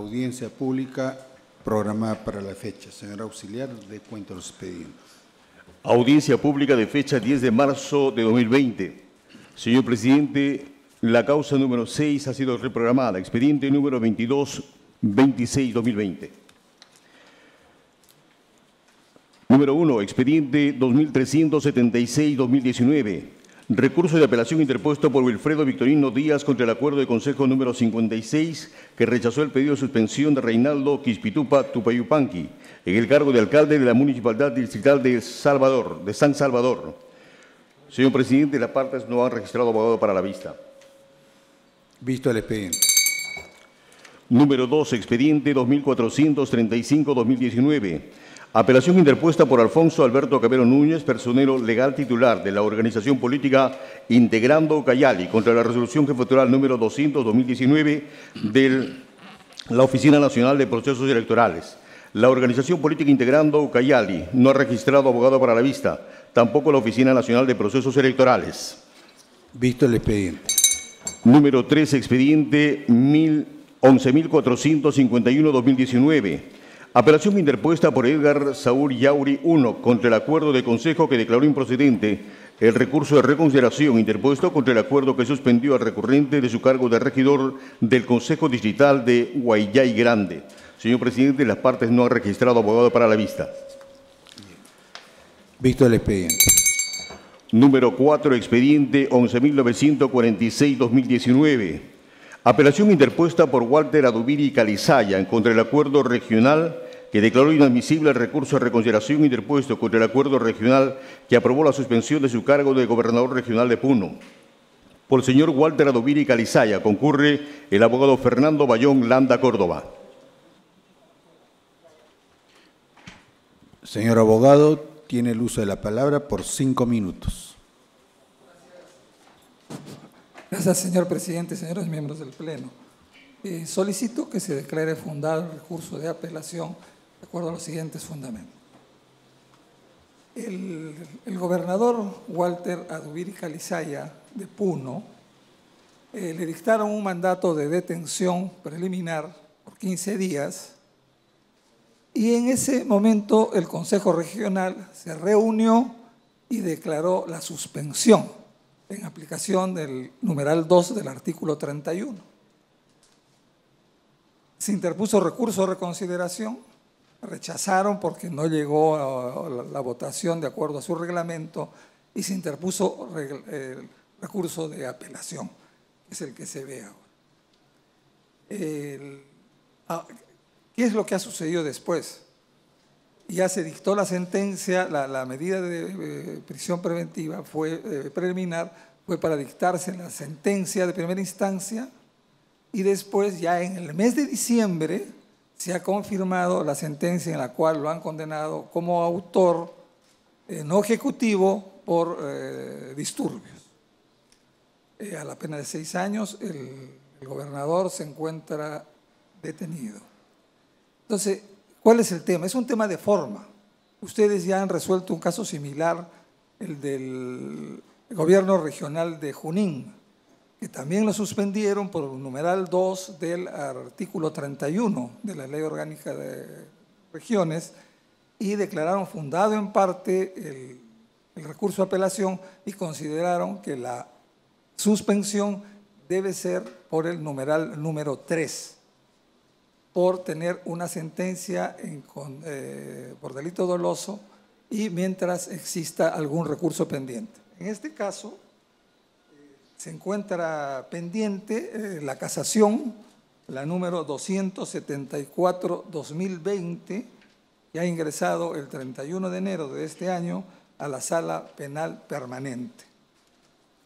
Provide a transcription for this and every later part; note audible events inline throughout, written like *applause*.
audiencia pública programada para la fecha. Señora auxiliar, de cuenta los expedientes. Audiencia pública de fecha 10 de marzo de 2020. Señor presidente, la causa número 6 ha sido reprogramada. Expediente número 22-26-2020. Número 1, expediente 2376-2019 Recurso de apelación interpuesto por Wilfredo Victorino Díaz contra el acuerdo de consejo número 56 que rechazó el pedido de suspensión de Reinaldo Quispitupa Tupayupanqui en el cargo de alcalde de la Municipalidad Distrital de, Salvador, de San Salvador. Señor presidente, las partes no han registrado abogado para la vista. Visto el expediente. Número 2, expediente 2435-2019 Apelación interpuesta por Alfonso Alberto Cabero Núñez, personero legal titular de la organización política Integrando Cayali, contra la resolución jefatural número 200-2019 de la Oficina Nacional de Procesos Electorales. La organización política Integrando Cayali no ha registrado abogado para la vista, tampoco la Oficina Nacional de Procesos Electorales. Visto el expediente. Número 3, expediente 11.451-2019 Apelación interpuesta por Edgar Saúl Yauri 1 contra el acuerdo de consejo que declaró improcedente el recurso de reconsideración interpuesto contra el acuerdo que suspendió al recurrente de su cargo de regidor del Consejo Digital de Guayay Grande. Señor presidente, las partes no han registrado abogado para la vista. Visto el expediente. Número 4, expediente 11.946-2019. Apelación interpuesta por Walter Adubiri Calizaya en contra del acuerdo regional que declaró inadmisible el recurso de reconsideración interpuesto contra el acuerdo regional que aprobó la suspensión de su cargo de gobernador regional de Puno. Por el señor Walter Adubiri Calizaya concurre el abogado Fernando Bayón Landa Córdoba. Señor abogado, tiene el uso de la palabra por cinco minutos. Gracias, señor presidente señores miembros del Pleno. Eh, solicito que se declare fundado el recurso de apelación de acuerdo a los siguientes fundamentos. El, gobernador Walter Adubiri Calizaya de Puno eh, le dictaron un mandato de detención preliminar por 15 días y en ese momento el Consejo Regional se reunió y declaró la suspensión en aplicación del numeral 2 del artículo 31. Se interpuso recurso de reconsideración, rechazaron porque no llegó eh, a la, votación de acuerdo a su reglamento y se interpuso el recurso de apelación, que es el que se ve ahora. Ah, ¿Qué es lo que ha sucedido después? ya se dictó la sentencia, la, medida de eh, prisión preventiva fue eh, preliminar, fue para dictarse la sentencia de primera instancia y después ya en el mes de diciembre se ha confirmado la sentencia en la cual lo han condenado como autor eh, no ejecutivo por disturbios. a la pena de seis años el, el gobernador se encuentra detenido. Entonces, ¿Cuál es el tema? Es un tema de forma. Ustedes ya han resuelto un caso similar, el del gobierno regional de Junín, que también lo suspendieron por el numeral 2 del artículo 31 de la Ley Orgánica de Regiones y declararon fundado en parte el, recurso de apelación y consideraron que la suspensión debe ser por el numeral número 3 por tener una sentencia eh, por delito doloso y mientras exista algún recurso pendiente. En este caso, eh, se encuentra pendiente eh, la casación, la número 274-2020, que ha ingresado el 31 de enero de este año a la Sala Penal Permanente.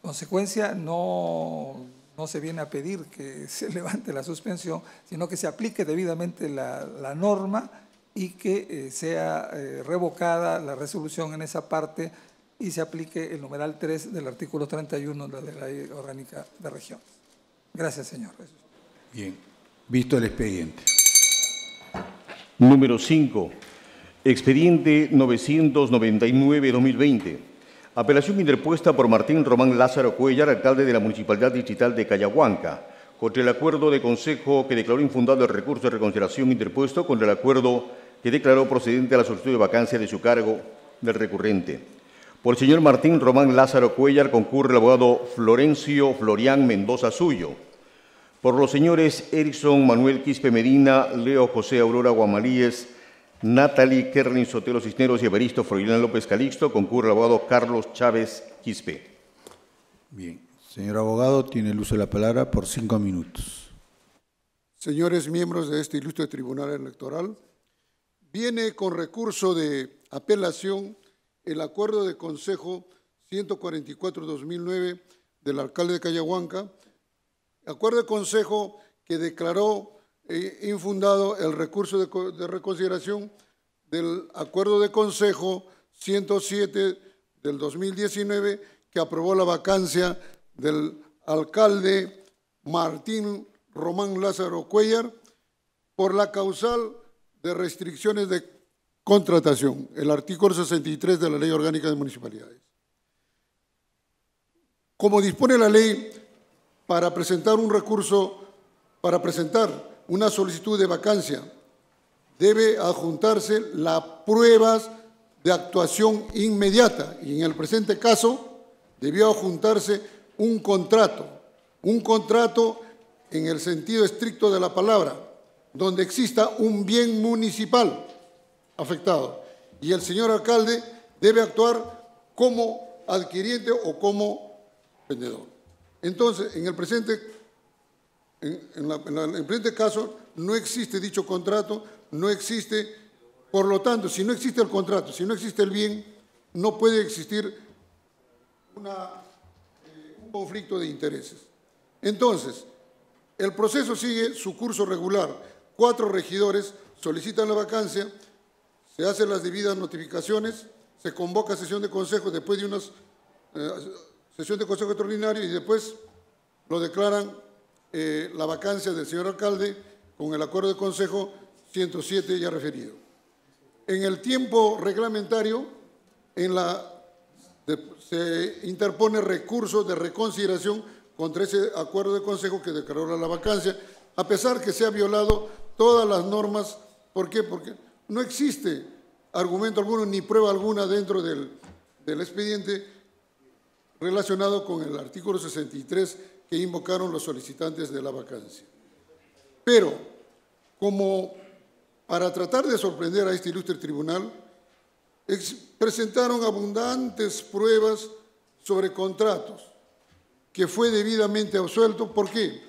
consecuencia, no no se viene a pedir que *laughs* se levante la suspensión, sino que se aplique debidamente la, norma y que eh, sea eh, revocada la resolución en esa parte y se aplique el numeral 3 del artículo 31 de la Ley Orgánica de Región. Gracias, señor. Bien, visto el expediente. Número 5, expediente 999-2020 Apelación interpuesta por Martín Román Lázaro Cuellar, alcalde de la Municipalidad Digital de Cayahuanca, contra el acuerdo de consejo que declaró infundado el recurso de reconsideración interpuesto contra el acuerdo que declaró procedente a la solicitud de vacancia de su cargo del recurrente. Por el señor Martín Román Lázaro Cuellar concurre el abogado Florencio Florián Mendoza Suyo. Por los señores Erickson Manuel Quispe Medina, Leo José Aurora Guamalíes, Natalie Kerlin Sotelo Cisneros y Evaristo Froilán López Calixto. Concurre el abogado Carlos Chávez Quispe. Bien. Señor abogado, tiene el uso de la palabra por cinco minutos. Señores miembros de este ilustre Tribunal Electoral, viene con recurso de apelación el acuerdo de Consejo 144-2009 del alcalde de Callahuanca, acuerdo de Consejo que declaró e infundado el recurso de, reconsideración del acuerdo de consejo 107 del 2019 que aprobó la vacancia del alcalde Martín Román Lázaro Cuellar por la causal de restricciones de contratación, el artículo 63 de la Ley Orgánica de Municipalidades. Como dispone la ley, para presentar un recurso, para presentar una solicitud de vacancia, debe adjuntarse las pruebas de actuación inmediata y en el presente caso debió adjuntarse un contrato, un contrato en el sentido estricto de la palabra, donde exista un bien municipal afectado y el señor alcalde debe actuar como adquiriente o como vendedor. Entonces, en el presente en, el la, este caso no existe dicho contrato, no existe, por lo tanto, si no existe el contrato, si no existe el bien, no puede existir eh, un conflicto de intereses. Entonces, el proceso sigue su curso regular. Cuatro regidores solicitan la vacancia, se hacen las debidas notificaciones, se convoca sesión de consejo después de una eh, sesión de consejo extraordinario y después lo declaran eh, la vacancia del señor alcalde con el acuerdo de consejo 107 ya referido. En el tiempo reglamentario, en la, se interpone recurso de reconsideración contra ese acuerdo de consejo que declaró la vacancia, a pesar que se ha violado todas las normas. ¿Por qué? Porque no existe argumento alguno ni prueba alguna dentro del, del expediente relacionado con el artículo 63 que invocaron los solicitantes de la vacancia. Pero, como para tratar de sorprender a este ilustre tribunal, presentaron abundantes pruebas sobre contratos, que fue debidamente absuelto. ¿Por qué?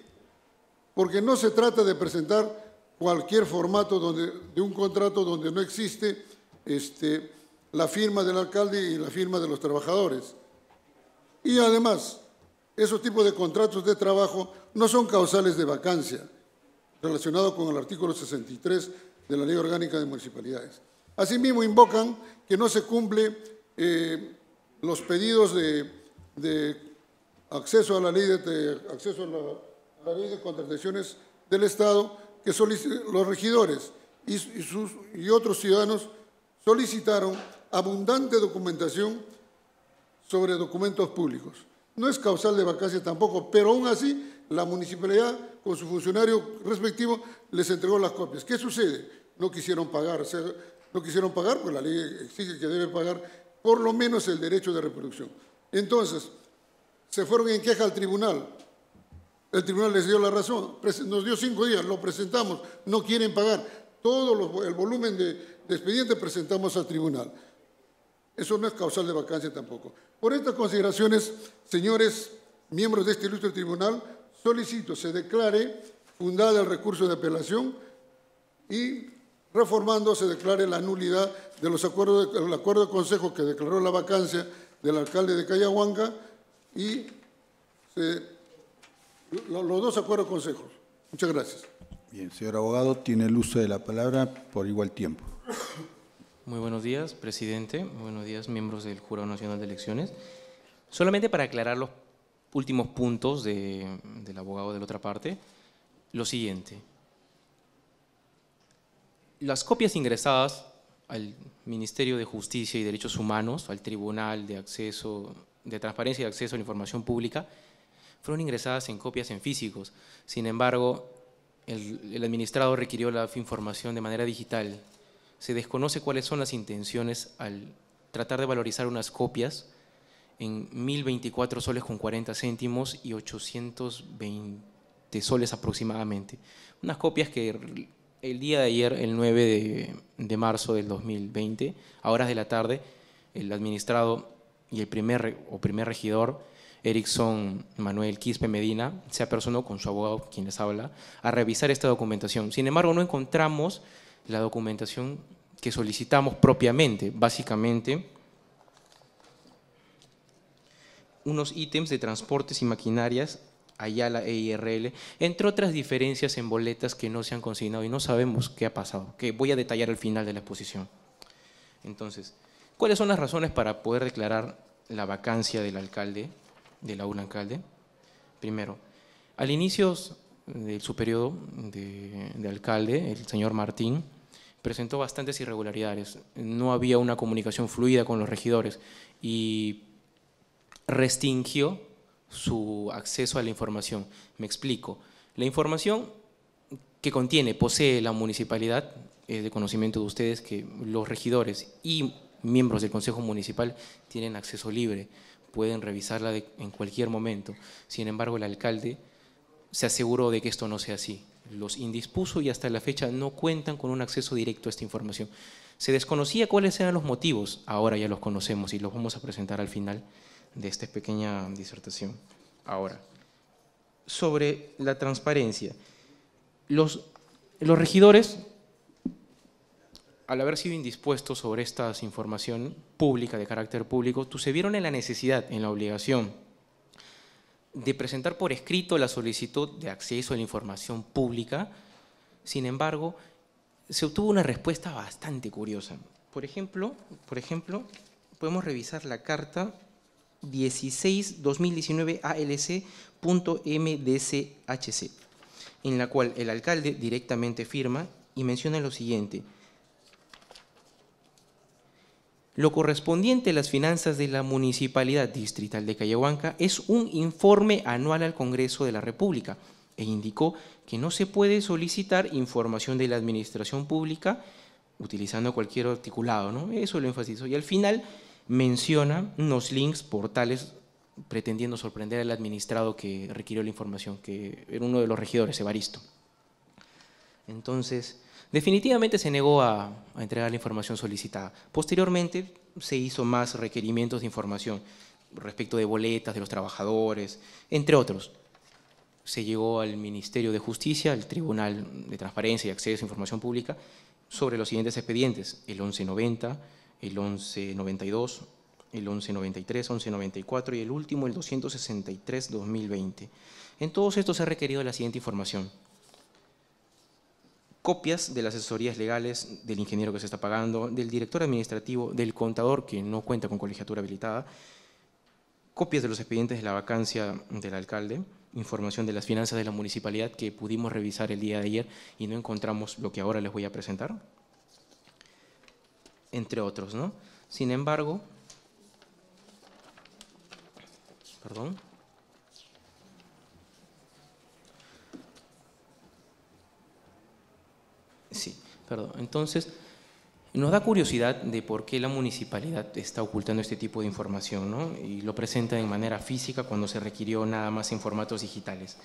Porque no se trata de presentar cualquier formato de un contrato donde no existe este, la firma del alcalde y la firma de los trabajadores. Y además, esos tipos de contratos de trabajo no son causales de vacancia, relacionados con el artículo 63 de la Ley Orgánica de Municipalidades. Asimismo, invocan que no se cumple eh, los pedidos de, acceso a la ley de, acceso a la, ley de contrataciones del Estado que los regidores y otros ciudadanos solicitaron abundante documentación sobre documentos públicos no es causal de vacancia tampoco, pero aún así la municipalidad con su funcionario respectivo les entregó las copias. ¿Qué sucede? No quisieron pagar, no quisieron pagar, pues la ley exige que debe pagar por lo menos el derecho de reproducción. Entonces, se fueron en queja al tribunal. El tribunal les dio la razón, nos dio cinco días, lo presentamos, no quieren pagar. Todo el volumen de, de expediente presentamos al tribunal. Eso no es causal de vacancia tampoco. Por estas consideraciones, señores miembros de este ilustre tribunal, solicito se declare fundada el recurso de apelación y reformando se declare la nulidad de los acuerdos del acuerdo de consejo que declaró la vacancia del alcalde de Callahuanga y los dos acuerdos de consejos. Muchas gracias. Bien, señor abogado, tiene el uso de la palabra por igual tiempo. Muy buenos días, presidente. Muy buenos días, miembros del Jurado Nacional de Elecciones. Solamente para aclarar los últimos puntos del abogado de la otra parte, lo siguiente. Las copias ingresadas al Ministerio de Justicia y Derechos Humanos, al Tribunal de Acceso de Transparencia y Acceso a la Información Pública, fueron ingresadas en copias en físicos. Sin embargo, el, el administrado requirió la información de manera digital se desconoce cuáles son las intenciones al tratar de valorizar unas copias en 1024 soles con 40 céntimos y 820 soles aproximadamente. Unas copias que el día de ayer, el 9 de, marzo del 2020, a horas de la tarde, el administrado y el primer, o primer regidor, Erickson Manuel Quispe Medina, se apersonó con su abogado, quien les habla, a revisar esta documentación. Sin embargo, no encontramos la documentación que solicitamos propiamente, básicamente unos ítems de transportes y maquinarias Ayala la e IRL, entre otras diferencias en boletas que no se han consignado y no sabemos qué ha pasado, que voy a detallar al final de la exposición. Entonces, ¿cuáles son las razones para poder declarar la vacancia del alcalde, del aula alcalde? Primero, al inicio de su periodo de, de alcalde, el señor Martín presentó bastantes irregularidades. No había una comunicación fluida con los regidores y restringió su acceso a la información. Me explico. La información que contiene, posee la municipalidad, es de conocimiento de ustedes que los regidores y miembros del Consejo Municipal tienen acceso libre, pueden revisarla en cualquier momento. Sin embargo, el alcalde se aseguró de que esto no sea así los indispuso y hasta la fecha no cuentan con un acceso directo a esta información. Se desconocía cuáles eran los motivos, ahora ya los conocemos y los vamos a presentar al final de esta pequeña disertación. Ahora, sobre la transparencia. Los, los regidores, al haber sido indispuestos sobre esta información pública, de carácter público, se vieron en la necesidad, en la obligación de presentar por escrito la solicitud de acceso a la información pública, sin embargo, se obtuvo una respuesta bastante curiosa. Por ejemplo, por ejemplo podemos revisar la carta 16-2019-ALC.MDCHC, en la cual el alcalde directamente firma y menciona lo siguiente – lo correspondiente a las finanzas de la Municipalidad Distrital de Cayahuanca es un informe anual al Congreso de la República e indicó que no se puede solicitar información de la administración pública utilizando cualquier articulado, ¿no? Eso lo enfatizo. Y al final menciona unos links, portales, pretendiendo sorprender al administrado que requirió la información, que era uno de los regidores, Evaristo. Entonces, Definitivamente se negó a, entregar la información solicitada. Posteriormente se hizo más requerimientos de información respecto de boletas de los trabajadores, entre otros. Se llegó al Ministerio de Justicia, al Tribunal de Transparencia y Acceso a Información Pública, sobre los siguientes expedientes, el 1190, el 1192, el 1193, 1194 y el último, el 263-2020. En todos estos se ha requerido la siguiente información copias de las asesorías legales del ingeniero que se está pagando, del director administrativo, del contador que no cuenta con colegiatura habilitada, copias de los expedientes de la vacancia del alcalde, información de las finanzas de la municipalidad que pudimos revisar el día de ayer y no encontramos lo que ahora les voy a presentar, entre otros. ¿no? Sin embargo, perdón, Sí, perdón. Entonces, nos da curiosidad de por qué la municipalidad está ocultando este tipo de información, ¿no? Y lo presenta de manera física cuando se requirió nada más en formatos digitales.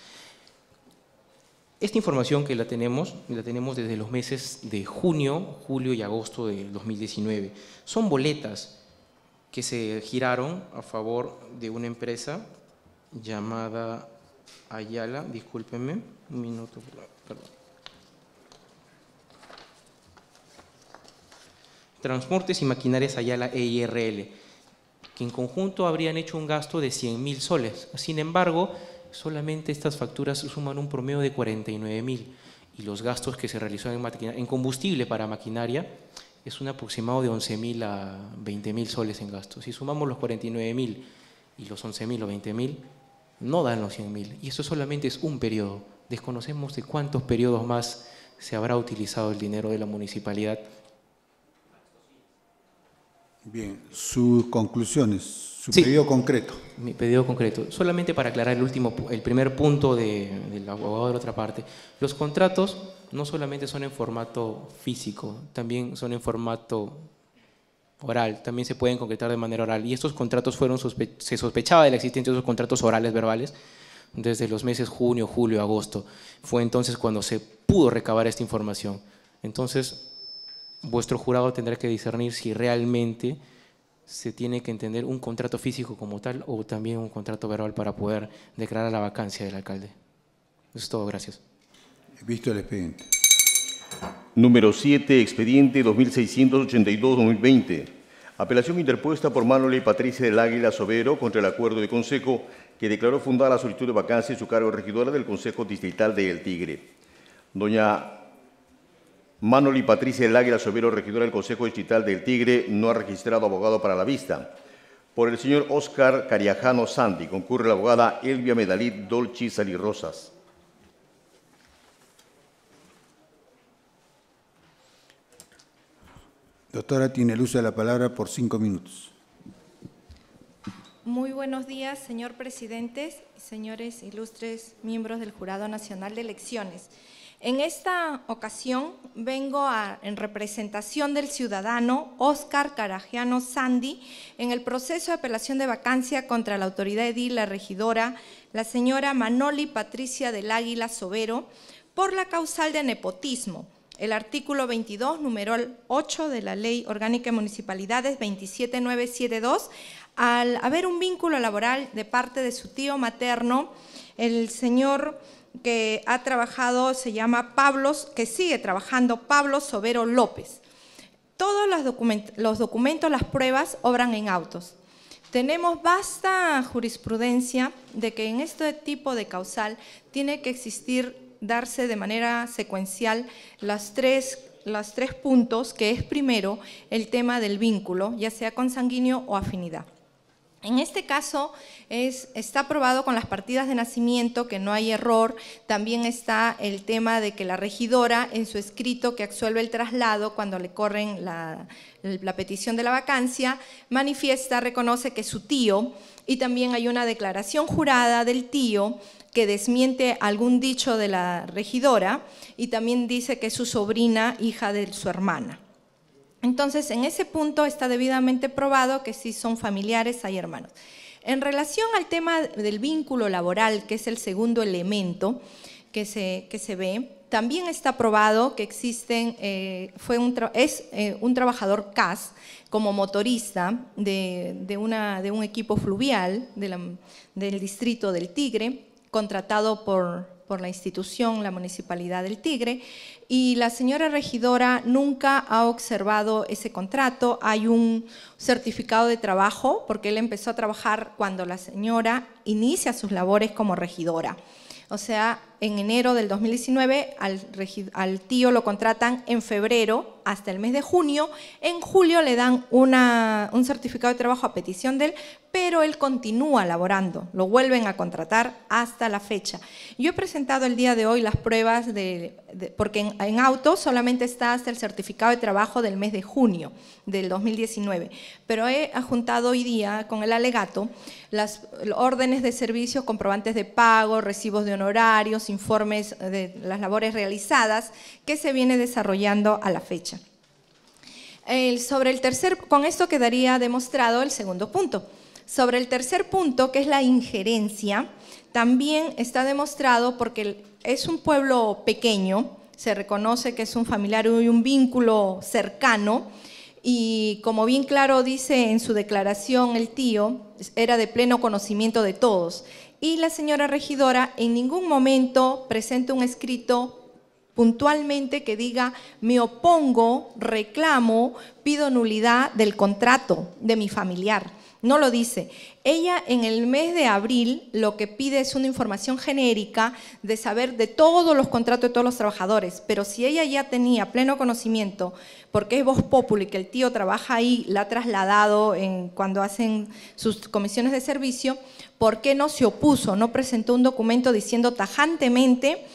Esta información que la tenemos, la tenemos desde los meses de junio, julio y agosto de 2019. Son boletas que se giraron a favor de una empresa llamada Ayala, discúlpenme, un minuto, perdón. Transportes y Maquinarias allá la EIRL, que en conjunto habrían hecho un gasto de 100 mil soles. Sin embargo, solamente estas facturas suman un promedio de 49 mil y los gastos que se realizaron en, en, combustible para maquinaria es un aproximado de 11 mil a 20 mil soles en gastos. Si sumamos los 49 mil y los 11 mil o 20 mil, no dan los 100 mil. Y eso solamente es un periodo. Desconocemos de cuántos periodos más se habrá utilizado el dinero de la municipalidad Bien, sus conclusiones, su pedido concreto. Mi pedido concreto. Solamente para aclarar el, último, el primer punto de, del abogado de la otra parte. Los contratos no solamente son en formato físico, también son en formato oral, también se pueden concretar de manera oral. Y estos contratos fueron, se sospechaba de la existencia de esos contratos orales verbales desde los meses junio, julio, agosto. Fue entonces cuando se pudo recabar esta información. Entonces, vuestro jurado tendrá que discernir si realmente se tiene que entender un contrato físico como tal o también un contrato verbal para poder declarar la vacancia del alcalde. Eso es todo, gracias. He visto el expediente. Número 7, expediente 2682-2020. Apelación interpuesta por y Patricia del Águila Sobero contra el acuerdo de consejo que declaró fundada la solicitud de vacancia en su cargo de regidora del Consejo Distrital de El Tigre. Doña Manoli Patricia El Águila Sobero, regidora del Consejo Distrital del Tigre, no ha registrado abogado para la vista. Por el señor Oscar Cariajano Sandy, concurre la abogada Elvia Medalid Dolci Rosas. Doctora, tiene el uso de la palabra por cinco minutos. Muy buenos días, señor presidente, señores ilustres miembros del Jurado Nacional de Elecciones. En esta ocasión vengo en representación del ciudadano Oscar Carajiano Sandy en el proceso de apelación de vacancia contra la autoridad edil, la regidora, la señora Manoli Patricia del Águila Sobero, por la causal de nepotismo. El artículo 22, número 8 de la Ley Orgánica de Municipalidades 27972, al haber un vínculo laboral de parte de su tío materno, el señor que ha trabajado, se llama Pablos, que sigue trabajando Pablo Sobero López. Todos los, documentos, las pruebas obran en autos. Tenemos vasta jurisprudencia de que en este tipo de causal tiene que existir, darse de manera secuencial las tres los tres puntos, que es primero el tema del vínculo, ya sea consanguíneo o afinidad. En este caso está aprobado con las partidas de nacimiento, que no hay error. También está el tema de que la regidora en su escrito que absuelve el traslado cuando le corren la, petición de la vacancia, manifiesta, reconoce que su tío, y también hay una declaración jurada del tío que desmiente algún dicho de la regidora y también dice que es su sobrina, hija de su hermana. Entonces, en ese punto está debidamente probado que si son familiares hay hermanos. En relación al tema del vínculo laboral, que es el segundo elemento que se, que se ve, también está probado que existen, eh, fue un es eh, un trabajador CAS como motorista de, una, de un equipo fluvial del distrito del Tigre, contratado por por la institución, la Municipalidad del Tigre, y la señora regidora nunca ha observado ese contrato. Hay un certificado de trabajo, porque él empezó a trabajar cuando la señora inicia sus labores como regidora. O sea, en enero del 2019, al, al, tío lo contratan en febrero hasta el mes de junio, en julio le dan una, un certificado de trabajo a petición de él, pero él continúa laborando, lo vuelven a contratar hasta la fecha. Yo he presentado el día de hoy las pruebas, de, porque en, auto solamente está hasta el certificado de trabajo del mes de junio del 2019, pero he adjuntado hoy día con el alegato las órdenes de servicio, comprobantes de pago, recibos de honorarios, informes eh, de las labores realizadas que se viene desarrollando a la fecha. sobre el tercer, con esto quedaría demostrado el segundo punto. Sobre el tercer punto, que es la injerencia, también está demostrado porque es un pueblo pequeño, se reconoce que es un familiar y un vínculo cercano, y como bien claro dice en su declaración el tío, era de pleno conocimiento de todos y la señora regidora en ningún momento presenta un escrito puntualmente que diga me opongo, reclamo, pido nulidad del contrato de mi familiar. No lo dice. Ella en el mes de abril lo que pide es una información genérica de saber de todos los contratos de todos los trabajadores, pero si ella ya tenía pleno conocimiento, porque es voz popular que el tío trabaja ahí, la ha trasladado en, cuando hacen sus comisiones de servicio, ¿por qué no se opuso, no presentó un documento diciendo tajantemente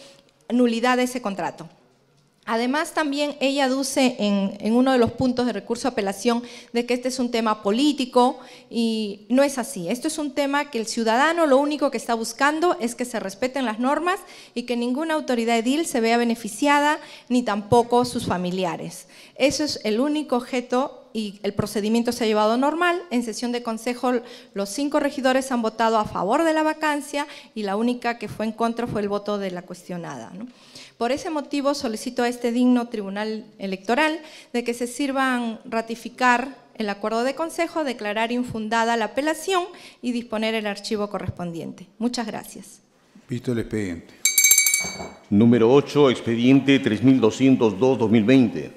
nulidad de ese contrato? Además, también ella aduce en, uno de los puntos de recurso apelación de que este es un tema político y no es así. Esto es un tema que el ciudadano lo único que está buscando es que se respeten las normas y que ninguna autoridad edil se vea beneficiada ni tampoco sus familiares. Eso es el único objeto y el procedimiento se ha llevado normal. En sesión de consejo los cinco regidores han votado a favor de la vacancia y la única que fue en contra fue el voto de la cuestionada. Por ese motivo solicito a este digno Tribunal Electoral de que se sirvan ratificar el acuerdo de consejo, declarar infundada la apelación y disponer el archivo correspondiente. Muchas gracias. Visto el expediente. Número 8, expediente 3202-2020.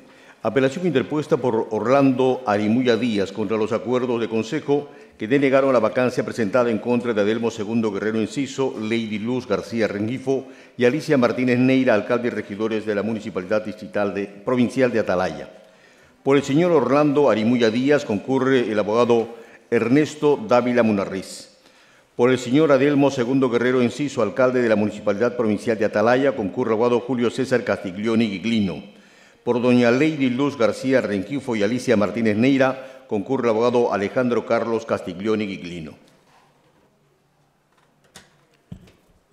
Apelación interpuesta por Orlando Arimuya Díaz contra los acuerdos de consejo que denegaron la vacancia presentada en contra de Adelmo Segundo Guerrero Inciso, Lady Luz García Rengifo y Alicia Martínez Neira, alcalde y regidores de la Municipalidad Distrital Provincial de Atalaya. Por el señor Orlando Arimuya Díaz concurre el abogado Ernesto Dávila Munarriz. Por el señor Adelmo Segundo Guerrero Inciso, alcalde de la Municipalidad Provincial de Atalaya, concurre el abogado Julio César Castiglioni Guiglino. Por doña Lady Luz García Rengifo y Alicia Martínez Neira, concurre el abogado Alejandro Carlos Castiglioni Giglino.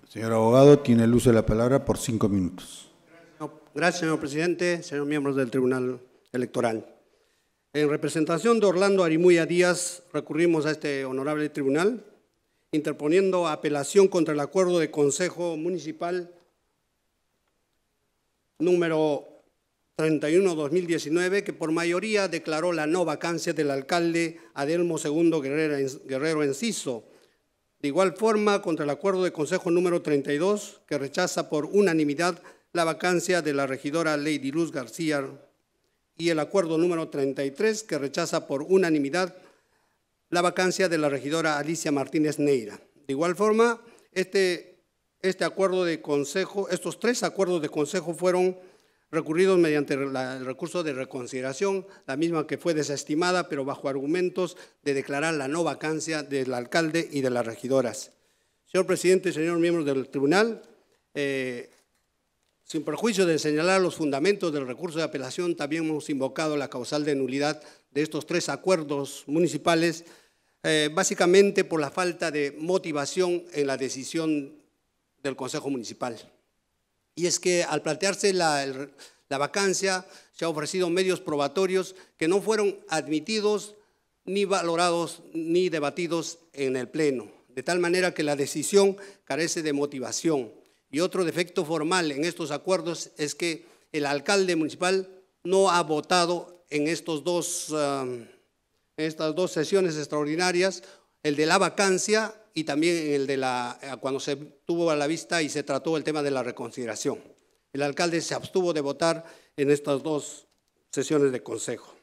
Señor abogado, tiene el uso de la palabra por cinco minutos. Gracias, señor presidente, señores miembros del Tribunal Electoral. En representación de Orlando Arimuya Díaz, recurrimos a este honorable tribunal, interponiendo apelación contra el acuerdo de Consejo Municipal número 31-2019, que por mayoría declaró la no vacancia del alcalde Adelmo II Guerrero Enciso. De igual forma, contra el acuerdo de Consejo número 32, que rechaza por unanimidad la vacancia de la regidora Lady Luz García, y el acuerdo número 33, que rechaza por unanimidad la vacancia de la regidora Alicia Martínez Neira. De igual forma, este, este acuerdo de consejo, estos tres acuerdos de consejo fueron recurridos mediante el recurso de reconsideración, la misma que fue desestimada, pero bajo argumentos de declarar la no vacancia del alcalde y de las regidoras. Señor presidente, señores miembros del tribunal, eh, sin perjuicio de señalar los fundamentos del recurso de apelación, también hemos invocado la causal de nulidad de estos tres acuerdos municipales, eh, básicamente por la falta de motivación en la decisión del Consejo Municipal. Y es que al plantearse la, vacancia, se ha ofrecido medios probatorios que no fueron admitidos, ni valorados, ni debatidos en el Pleno, de tal manera que la decisión carece de motivación. Y otro defecto formal en estos acuerdos es que el alcalde municipal no ha votado en, estos dos, um, en estas dos sesiones extraordinarias, el de la vacancia y también el de la, eh, cuando se tuvo a la vista y se trató el tema de la reconsideración. El alcalde se abstuvo de votar en estas dos sesiones de consejo.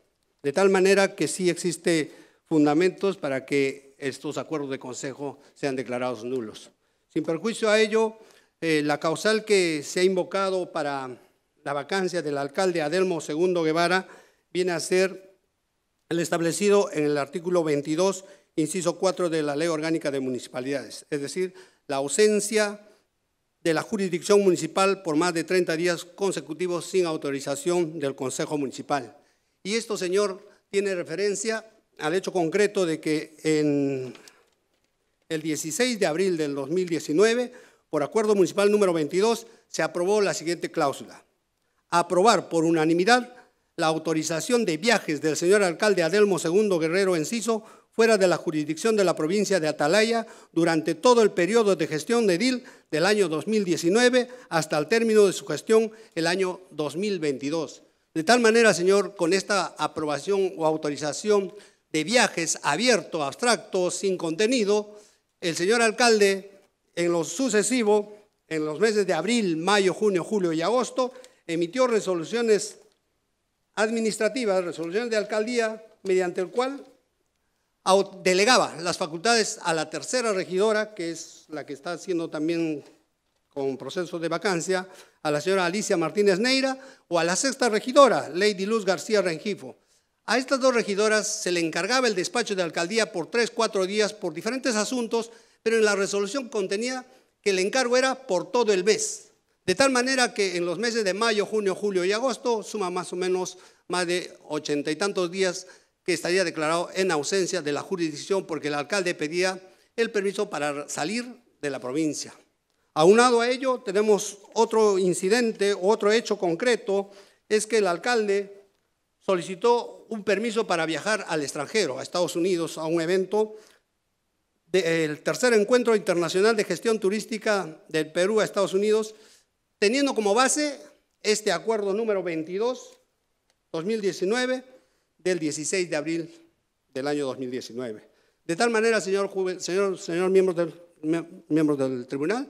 De tal manera que sí existe fundamentos para que estos acuerdos de consejo sean declarados nulos. Sin perjuicio a ello, eh, la causal que se ha invocado para la vacancia del alcalde Adelmo II Guevara viene a ser el establecido en el artículo 22 inciso 4 de la Ley Orgánica de Municipalidades, es decir, la ausencia de la jurisdicción municipal por más de 30 días consecutivos sin autorización del Consejo Municipal. Y esto, señor, tiene referencia al hecho concreto de que en el 16 de abril del 2019, por acuerdo municipal número 22, se aprobó la siguiente cláusula. Aprobar por unanimidad la autorización de viajes del señor alcalde Adelmo II Guerrero Enciso fuera de la jurisdicción de la provincia de Atalaya durante todo el periodo de gestión de DIL del año 2019 hasta el término de su gestión el año 2022. De tal manera, señor, con esta aprobación o autorización de viajes abierto, abstracto, sin contenido, el señor alcalde en lo sucesivo, en los meses de abril, mayo, junio, julio y agosto, emitió resoluciones administrativa, resolución de alcaldía, mediante el cual delegaba las facultades a la tercera regidora, que es la que está haciendo también con proceso de vacancia, a la señora Alicia Martínez Neira o a la sexta regidora, Lady Luz García Rengifo. A estas dos regidoras se le encargaba el despacho de alcaldía por tres, cuatro días por diferentes asuntos, pero en la resolución contenía que el encargo era por todo el mes, de tal manera que en los meses de mayo, junio, julio y agosto suma más o menos más de ochenta y tantos días que estaría declarado en ausencia de la jurisdicción porque el alcalde pedía el permiso para salir de la provincia. Aunado a ello, tenemos otro incidente, otro hecho concreto, es que el alcalde solicitó un permiso para viajar al extranjero, a Estados Unidos, a un evento del tercer encuentro internacional de gestión turística del Perú a Estados Unidos, teniendo como base este acuerdo número 22, 2019, del 16 de abril del año 2019. De tal manera, señor, señor, señor miembros, del, del tribunal,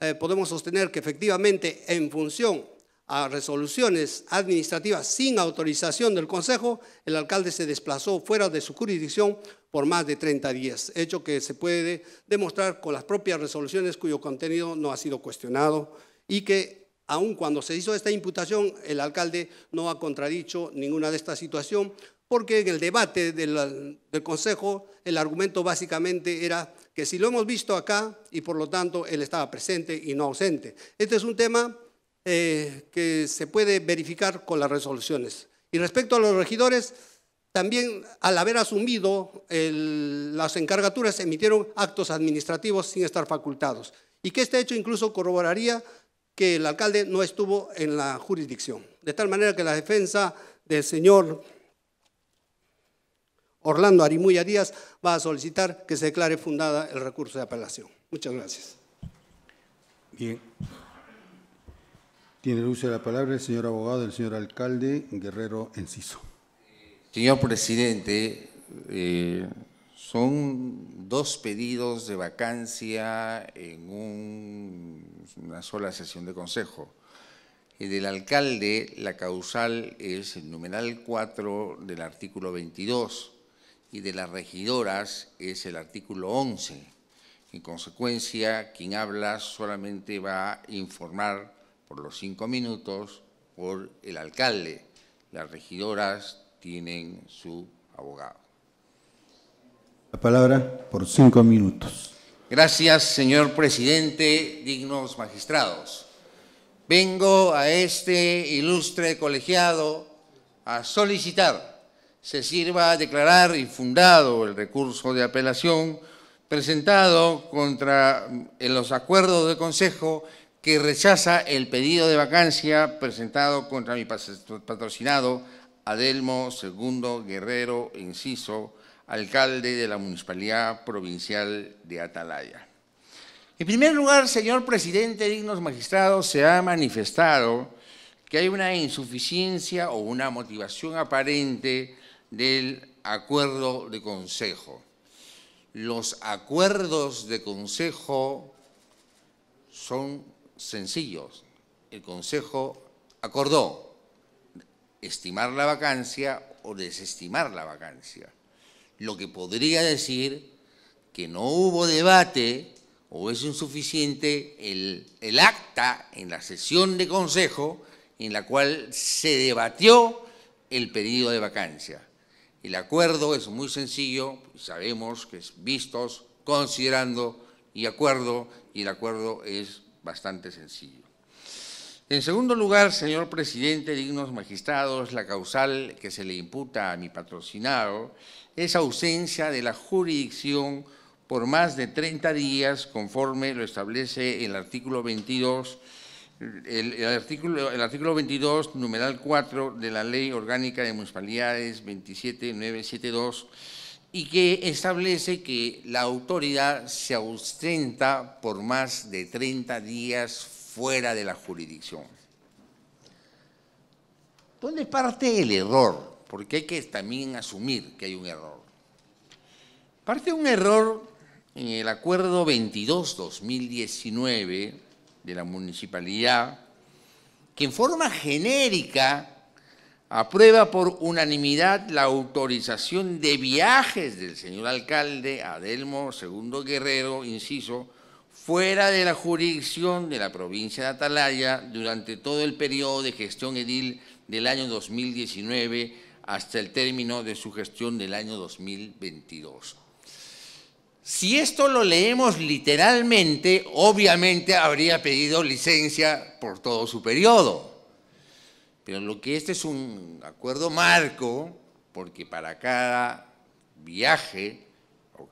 eh, podemos sostener que efectivamente en función a resoluciones administrativas sin autorización del Consejo, el alcalde se desplazó fuera de su jurisdicción por más de 30 días, hecho que se puede demostrar con las propias resoluciones cuyo contenido no ha sido cuestionado y que aun cuando se hizo esta imputación, el alcalde no ha contradicho ninguna de esta situación, porque en el debate del, Consejo el argumento básicamente era que si lo hemos visto acá y por lo tanto él estaba presente y no ausente. Este es un tema eh, que se puede verificar con las resoluciones. Y respecto a los regidores, también al haber asumido las encargaturas emitieron actos administrativos sin estar facultados. Y que este hecho incluso corroboraría que el alcalde no estuvo en la jurisdicción. De tal manera que la defensa del señor Orlando Arimuya Díaz va a solicitar que se declare fundada el recurso de apelación. Muchas gracias. Bien. Tiene el uso de la palabra el señor abogado el señor alcalde Guerrero Enciso. Señor presidente, eh, son dos pedidos de vacancia en una sola sesión de consejo. El del alcalde, la causal es el numeral 4 del artículo 22 y de las regidoras es el artículo 11. En consecuencia, quien habla solamente va a informar por los cinco minutos por el alcalde. Las regidoras tienen su abogado palabra por cinco minutos. Gracias, señor presidente, dignos magistrados. Vengo a este ilustre colegiado a solicitar se sirva a declarar infundado el recurso de apelación presentado contra mm, los acuerdos de consejo que rechaza el pedido de vacancia presentado contra mi patrocinado Adelmo Segundo Guerrero Inciso alcalde de la Municipalidad Provincial de Atalaya. En primer lugar, señor presidente, dignos magistrados, se ha manifestado que hay una insuficiencia o una motivación aparente del acuerdo de consejo. Los acuerdos de consejo son sencillos. El consejo acordó estimar la vacancia o desestimar la vacancia. Lo que podría decir que no hubo debate o es insuficiente el, el acta en la sesión de consejo en la cual se debatió el pedido de vacancia. El acuerdo es muy sencillo, sabemos que es vistos, considerando y acuerdo, y el acuerdo es bastante sencillo. En segundo lugar, señor presidente, dignos magistrados, la causal que se le imputa a mi patrocinado es ausencia de la jurisdicción por más de 30 días, conforme lo establece el artículo 22, el, artículo, 22, numeral 4 de la Ley Orgánica de Municipalidades 27972, y que establece que la autoridad se ausenta por más de 30 días fuera de la jurisdicción. ¿Dónde parte el error? Porque hay que también asumir que hay un error. Parte un error en el acuerdo 22-2019 de la municipalidad, que en forma genérica aprueba por unanimidad la autorización de viajes del señor alcalde Adelmo Segundo Guerrero, inciso, fuera de la jurisdicción de la provincia de Atalaya durante todo el periodo de gestión edil del año 2019 hasta el término de su gestión del año 2022. Si esto lo leemos literalmente, obviamente habría pedido licencia por todo su periodo. Pero lo que este es un acuerdo marco, porque para cada viaje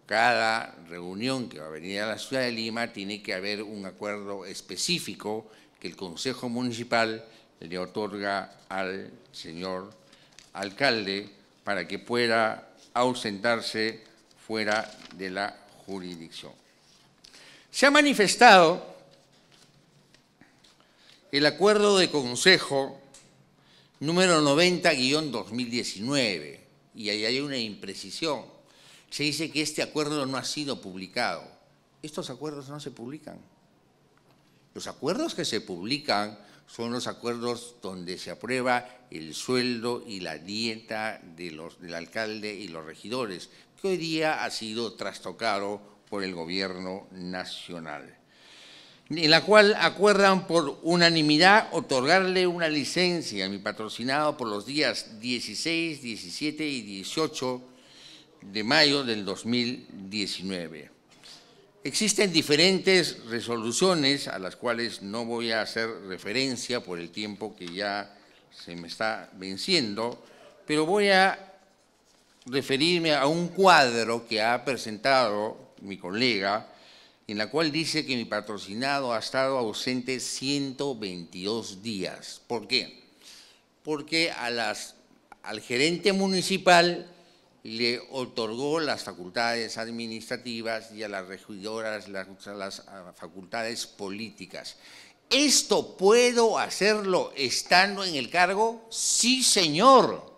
cada reunión que va a venir a la ciudad de Lima tiene que haber un acuerdo específico que el Consejo Municipal le otorga al señor alcalde para que pueda ausentarse fuera de la jurisdicción. Se ha manifestado el acuerdo de consejo número 90-2019 y ahí hay una imprecisión se dice que este acuerdo no ha sido publicado. Estos acuerdos no se publican. Los acuerdos que se publican son los acuerdos donde se aprueba el sueldo y la dieta del alcalde y los regidores, que hoy día ha sido trastocado por el gobierno nacional, en la cual acuerdan por unanimidad otorgarle una licencia a mi patrocinado por los días 16, 17 y 18 de mayo del 2019. Existen diferentes resoluciones a las cuales no voy a hacer referencia por el tiempo que ya se me está venciendo, pero voy a referirme a un cuadro que ha presentado mi colega, en la cual dice que mi patrocinado ha estado ausente 122 días. ¿Por qué? Porque a las, al gerente municipal le otorgó las facultades administrativas y a las regidoras las, ah, facultades políticas. ¿Esto puedo hacerlo estando en el cargo? Sí, señor.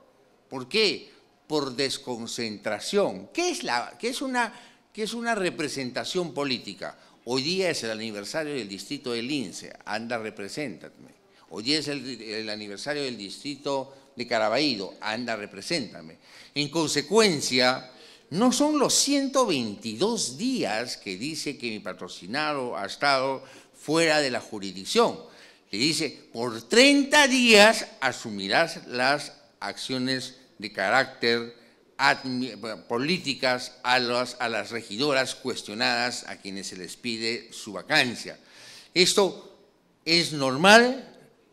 ¿Por qué? Por desconcentración. ¿Qué es, la, es, una, es una representación política? Hoy día es el aniversario del distrito del INSE. Anda, represéntame. Hoy día es el aniversario del distrito de Carabaído, anda, represéntame. En consecuencia, no son los 122 días que dice que mi patrocinado ha estado fuera de la jurisdicción. Le dice, por 30 días asumirás las acciones de carácter políticas a, a las regidoras cuestionadas a quienes se les pide su vacancia. Esto es normal,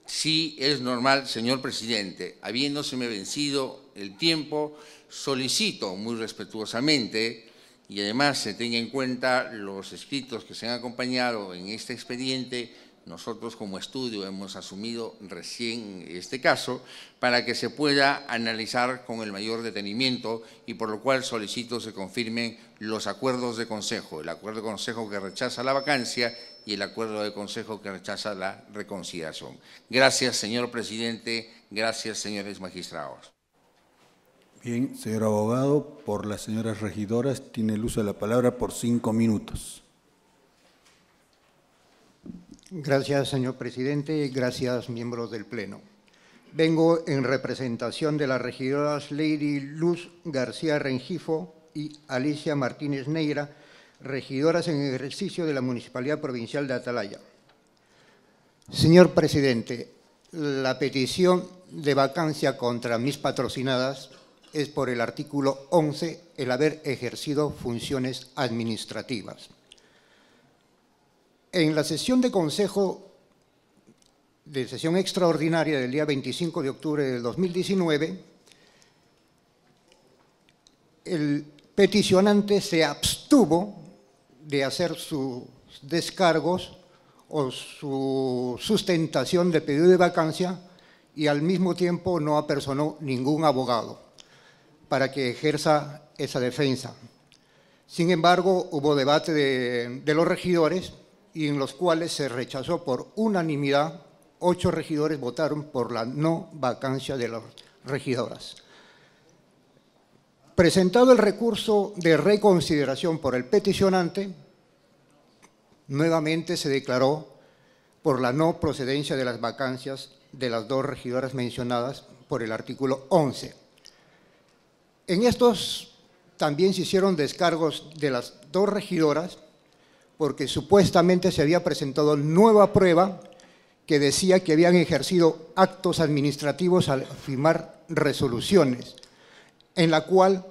Sí es normal, señor presidente, habiéndose me vencido el tiempo, solicito muy respetuosamente y además se tenga en cuenta los escritos que se han acompañado en este expediente. Nosotros como estudio hemos asumido recién este caso para que se pueda analizar con el mayor detenimiento y por lo cual solicito se confirmen los acuerdos de consejo, el acuerdo de consejo que rechaza la vacancia y el acuerdo de consejo que rechaza la reconciliación. Gracias, señor presidente. Gracias, señores magistrados. Bien, señor abogado, por las señoras regidoras, tiene el uso de la palabra por cinco minutos. Gracias, señor presidente. Gracias, miembros del Pleno. Vengo en representación de las regidoras Lady Luz García Rengifo y Alicia Martínez Neira, regidoras en ejercicio de la Municipalidad Provincial de Atalaya. Señor presidente, la petición de vacancia contra mis patrocinadas es por el artículo 11 el haber ejercido funciones administrativas. En la sesión de consejo de sesión extraordinaria del día 25 de octubre del 2019, el peticionante se abstuvo de hacer sus descargos o su sustentación de pedido de vacancia y al mismo tiempo no apersonó ningún abogado para que ejerza esa defensa. Sin embargo, hubo debate de, los regidores y en los cuales se rechazó por unanimidad, ocho regidores votaron por la no vacancia de las regidoras. Presentado el recurso de reconsideración por el peticionante, nuevamente se declaró por la no procedencia de las vacancias de las dos regidoras mencionadas por el artículo 11. En estos también se hicieron descargos de las dos regidoras porque supuestamente se había presentado nueva prueba que decía que habían ejercido actos administrativos al firmar resoluciones en la cual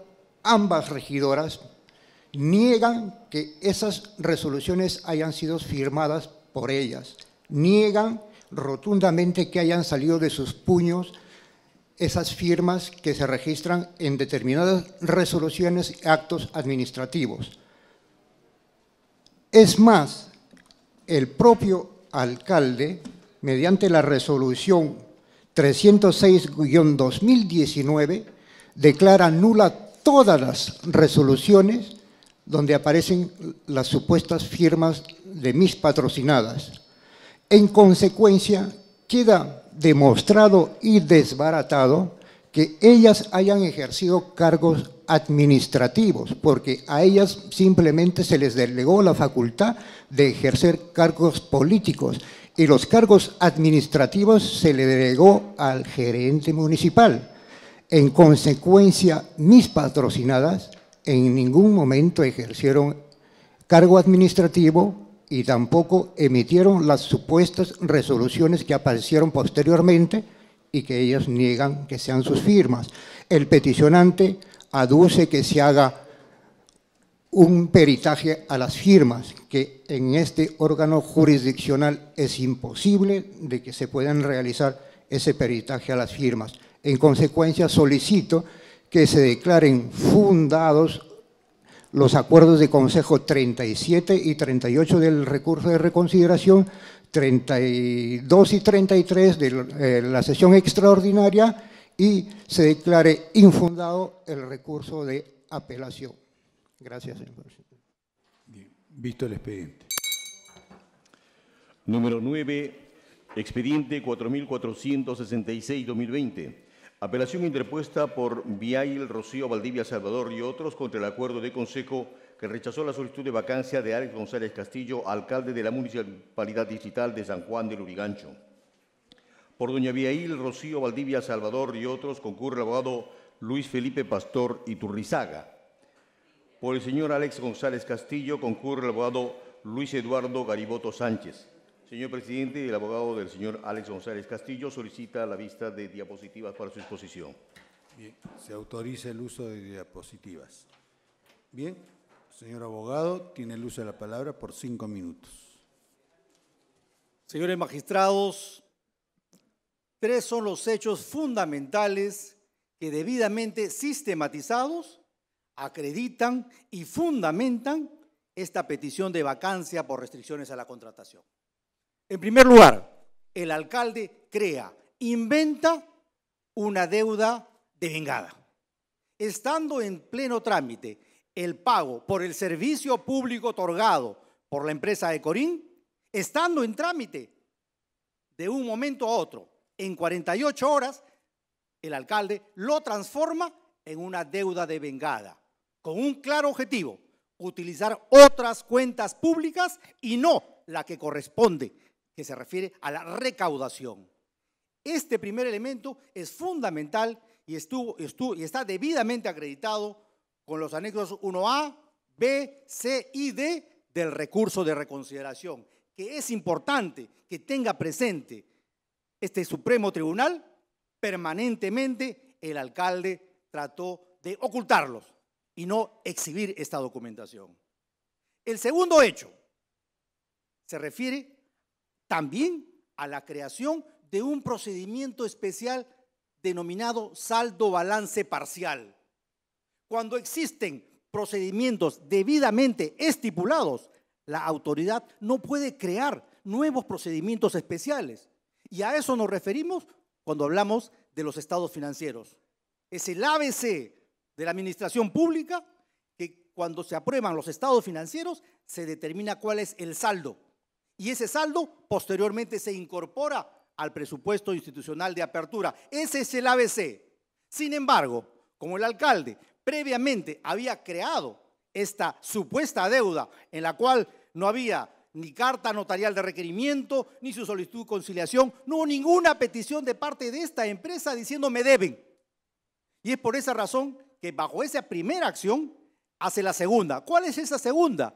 ambas regidoras niegan que esas resoluciones hayan sido firmadas por ellas, niegan rotundamente que hayan salido de sus puños esas firmas que se registran en determinadas resoluciones y actos administrativos. Es más, el propio alcalde, mediante la resolución 306-2019, declara nula todas las resoluciones donde aparecen las supuestas firmas de mis patrocinadas. En consecuencia, queda demostrado y desbaratado que ellas hayan ejercido cargos administrativos, porque a ellas simplemente se les delegó la facultad de ejercer cargos políticos y los cargos administrativos se le delegó al gerente municipal. En consecuencia, mis patrocinadas en ningún momento ejercieron cargo administrativo y tampoco emitieron las supuestas resoluciones que aparecieron posteriormente y que ellas niegan que sean sus firmas. El peticionante aduce que se haga un peritaje a las firmas, que en este órgano jurisdiccional es imposible de que se puedan realizar ese peritaje a las firmas. En consecuencia, solicito que se declaren fundados los acuerdos de Consejo 37 y 38 del recurso de reconsideración, 32 y 33 de eh, la sesión extraordinaria y se declare infundado el recurso de apelación. Gracias, señor presidente. Bien. Visto el expediente. Número 9, expediente 4466-2020 Apelación interpuesta por Viail Rocío Valdivia Salvador y otros contra el acuerdo de consejo que rechazó la solicitud de vacancia de Alex González Castillo, alcalde de la Municipalidad Digital de San Juan del Urigancho. Por doña Viail Rocío Valdivia Salvador y otros concurre el abogado Luis Felipe Pastor Iturrizaga. Por el señor Alex González Castillo concurre el abogado Luis Eduardo Gariboto Sánchez. Señor presidente, el abogado del señor Alex González Castillo solicita la vista de diapositivas para su exposición. Bien, se autoriza el uso de diapositivas. Bien, señor abogado, tiene el uso de la palabra por cinco minutos. Señores magistrados, tres son los hechos fundamentales que debidamente sistematizados acreditan y fundamentan esta petición de vacancia por restricciones a la contratación. En primer lugar, el alcalde crea, inventa una deuda de vengada. Estando en pleno trámite el pago por el servicio público otorgado por la empresa de Corín, estando en trámite de un momento a otro, en 48 horas, el alcalde lo transforma en una deuda de vengada, con un claro objetivo, utilizar otras cuentas públicas y no la que corresponde que se refiere a la recaudación. Este primer elemento es fundamental y, estuvo, y está debidamente acreditado con los anexos 1A, B, C y D del recurso de reconsideración, que es importante que tenga presente este Supremo Tribunal permanentemente el alcalde trató de ocultarlos y no exhibir esta documentación. El segundo hecho se refiere también a la creación de un procedimiento especial denominado saldo balance parcial. Cuando existen procedimientos debidamente estipulados, la autoridad no puede crear nuevos procedimientos especiales. Y a eso nos referimos cuando hablamos de los estados financieros. Es el ABC de la administración pública que cuando se aprueban los estados financieros se determina cuál es el saldo y ese saldo posteriormente se incorpora al presupuesto institucional de apertura. Ese es el ABC. Sin embargo, como el alcalde previamente había creado esta supuesta deuda en la cual no había ni carta notarial de requerimiento, ni su solicitud de conciliación, no hubo ninguna petición de parte de esta empresa diciendo me deben. Y es por esa razón que bajo esa primera acción hace la segunda. ¿Cuál es esa segunda?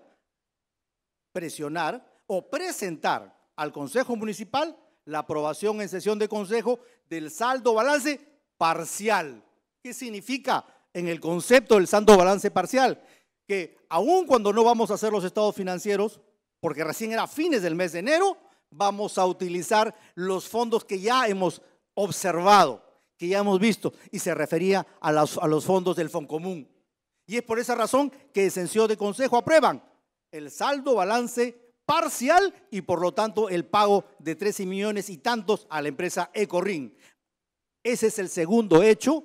Presionar o presentar al Consejo Municipal la aprobación en sesión de Consejo del saldo balance parcial. ¿Qué significa en el concepto del saldo balance parcial? Que aun cuando no vamos a hacer los estados financieros, porque recién era fines del mes de enero, vamos a utilizar los fondos que ya hemos observado, que ya hemos visto, y se refería a los, a los fondos del común Y es por esa razón que esenció de consejo aprueban el saldo balance parcial y por lo tanto el pago de 13 millones y tantos a la empresa Ecorin. Ese es el segundo hecho,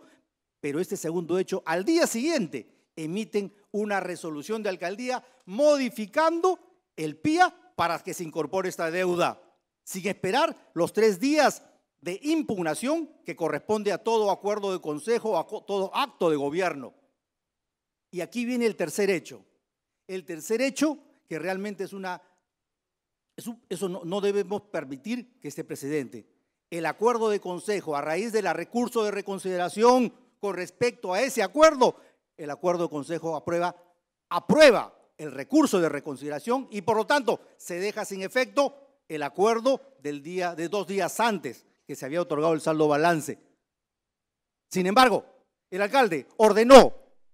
pero este segundo hecho al día siguiente emiten una resolución de alcaldía modificando el PIA para que se incorpore esta deuda, sin esperar los tres días de impugnación que corresponde a todo acuerdo de consejo, a todo acto de gobierno. Y aquí viene el tercer hecho. El tercer hecho, que realmente es una eso, no, debemos permitir que este precedente. El acuerdo de consejo a raíz de la recurso de reconsideración con respecto a ese acuerdo, el acuerdo de consejo aprueba, aprueba el recurso de reconsideración y por lo tanto se deja sin efecto el acuerdo del día, de dos días antes que se había otorgado el saldo balance. Sin embargo, el alcalde ordenó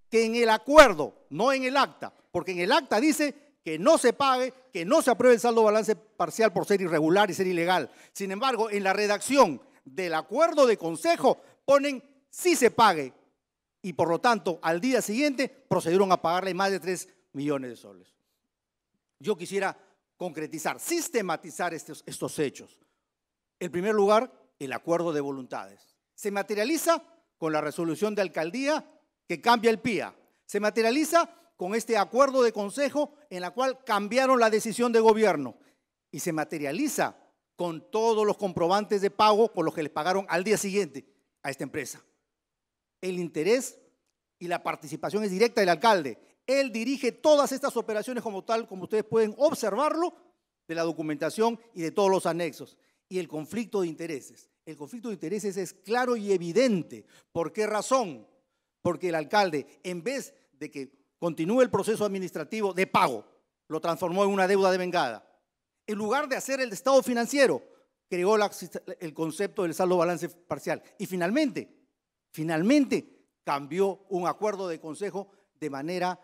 que en el acuerdo, no en el acta, porque en el acta dice que no se pague, que no se apruebe el saldo balance parcial por ser irregular y ser ilegal. Sin embargo, en la redacción del acuerdo de consejo ponen si sí se pague y por lo tanto al día siguiente procedieron a pagarle más de 3 millones de soles. Yo quisiera concretizar, sistematizar estos, estos hechos. En primer lugar, el acuerdo de voluntades. Se materializa con la resolución de alcaldía que cambia el PIA. Se materializa con este acuerdo de consejo en la cual cambiaron la decisión de gobierno y se materializa con todos los comprobantes de pago con los que les pagaron al día siguiente a esta empresa. El interés y la participación es directa del alcalde. Él dirige todas estas operaciones como tal, como ustedes pueden observarlo, de la documentación y de todos los anexos. Y el conflicto de intereses. El conflicto de intereses es claro y evidente. ¿Por qué razón? Porque el alcalde, en vez de que continúe el proceso administrativo de pago, lo transformó en una deuda de vengada. En lugar de hacer el estado financiero, creó el concepto del saldo balance parcial. Y finalmente, finalmente cambió un acuerdo de consejo de manera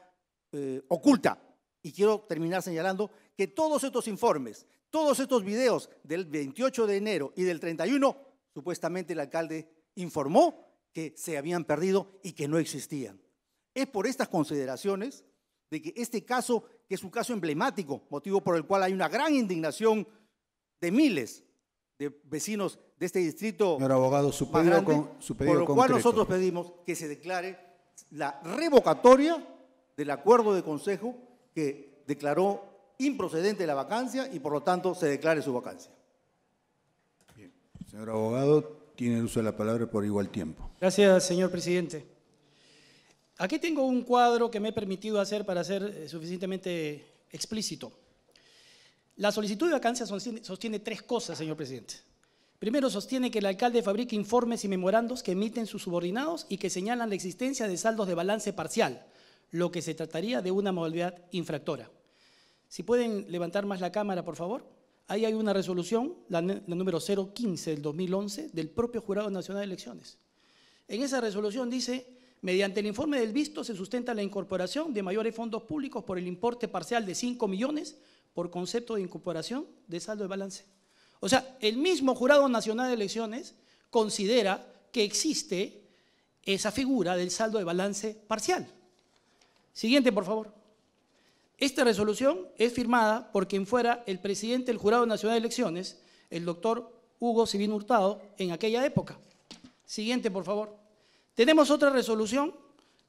eh, oculta. Y quiero terminar señalando que todos estos informes, todos estos videos del 28 de enero y del 31, supuestamente el alcalde informó que se habían perdido y que no existían. Es por estas consideraciones de que este caso, que es un caso emblemático, motivo por el cual hay una gran indignación de miles de vecinos de este distrito. Señor abogado, su por lo cual nosotros pedimos que se declare la revocatoria del acuerdo de consejo que declaró improcedente la vacancia y por lo tanto se declare su vacancia. Señor abogado, tiene el uso de la palabra por igual tiempo. Gracias, señor presidente. Aquí tengo un cuadro que me he permitido hacer para ser eh, suficientemente explícito. La solicitud de vacancia sostiene, tres cosas, señor presidente. Primero, sostiene que el alcalde fabrique informes y memorandos que emiten sus subordinados y que señalan la existencia de saldos de balance parcial, lo que se trataría de una modalidad infractora. Si pueden levantar más la cámara, por favor. Ahí hay una resolución, la número 015 del 2011, del propio Jurado Nacional de Elecciones. En esa resolución dice, Mediante el informe del visto se sustenta la incorporación de mayores fondos públicos por el importe parcial de 5 millones por concepto de incorporación de saldo de balance. O sea, el mismo Jurado Nacional de Elecciones considera que existe esa figura del saldo de balance parcial. Siguiente, por favor. Esta resolución es firmada por quien fuera el presidente del Jurado Nacional de Elecciones, el doctor Hugo Sibín Hurtado, en aquella época. Siguiente, por favor. Tenemos otra resolución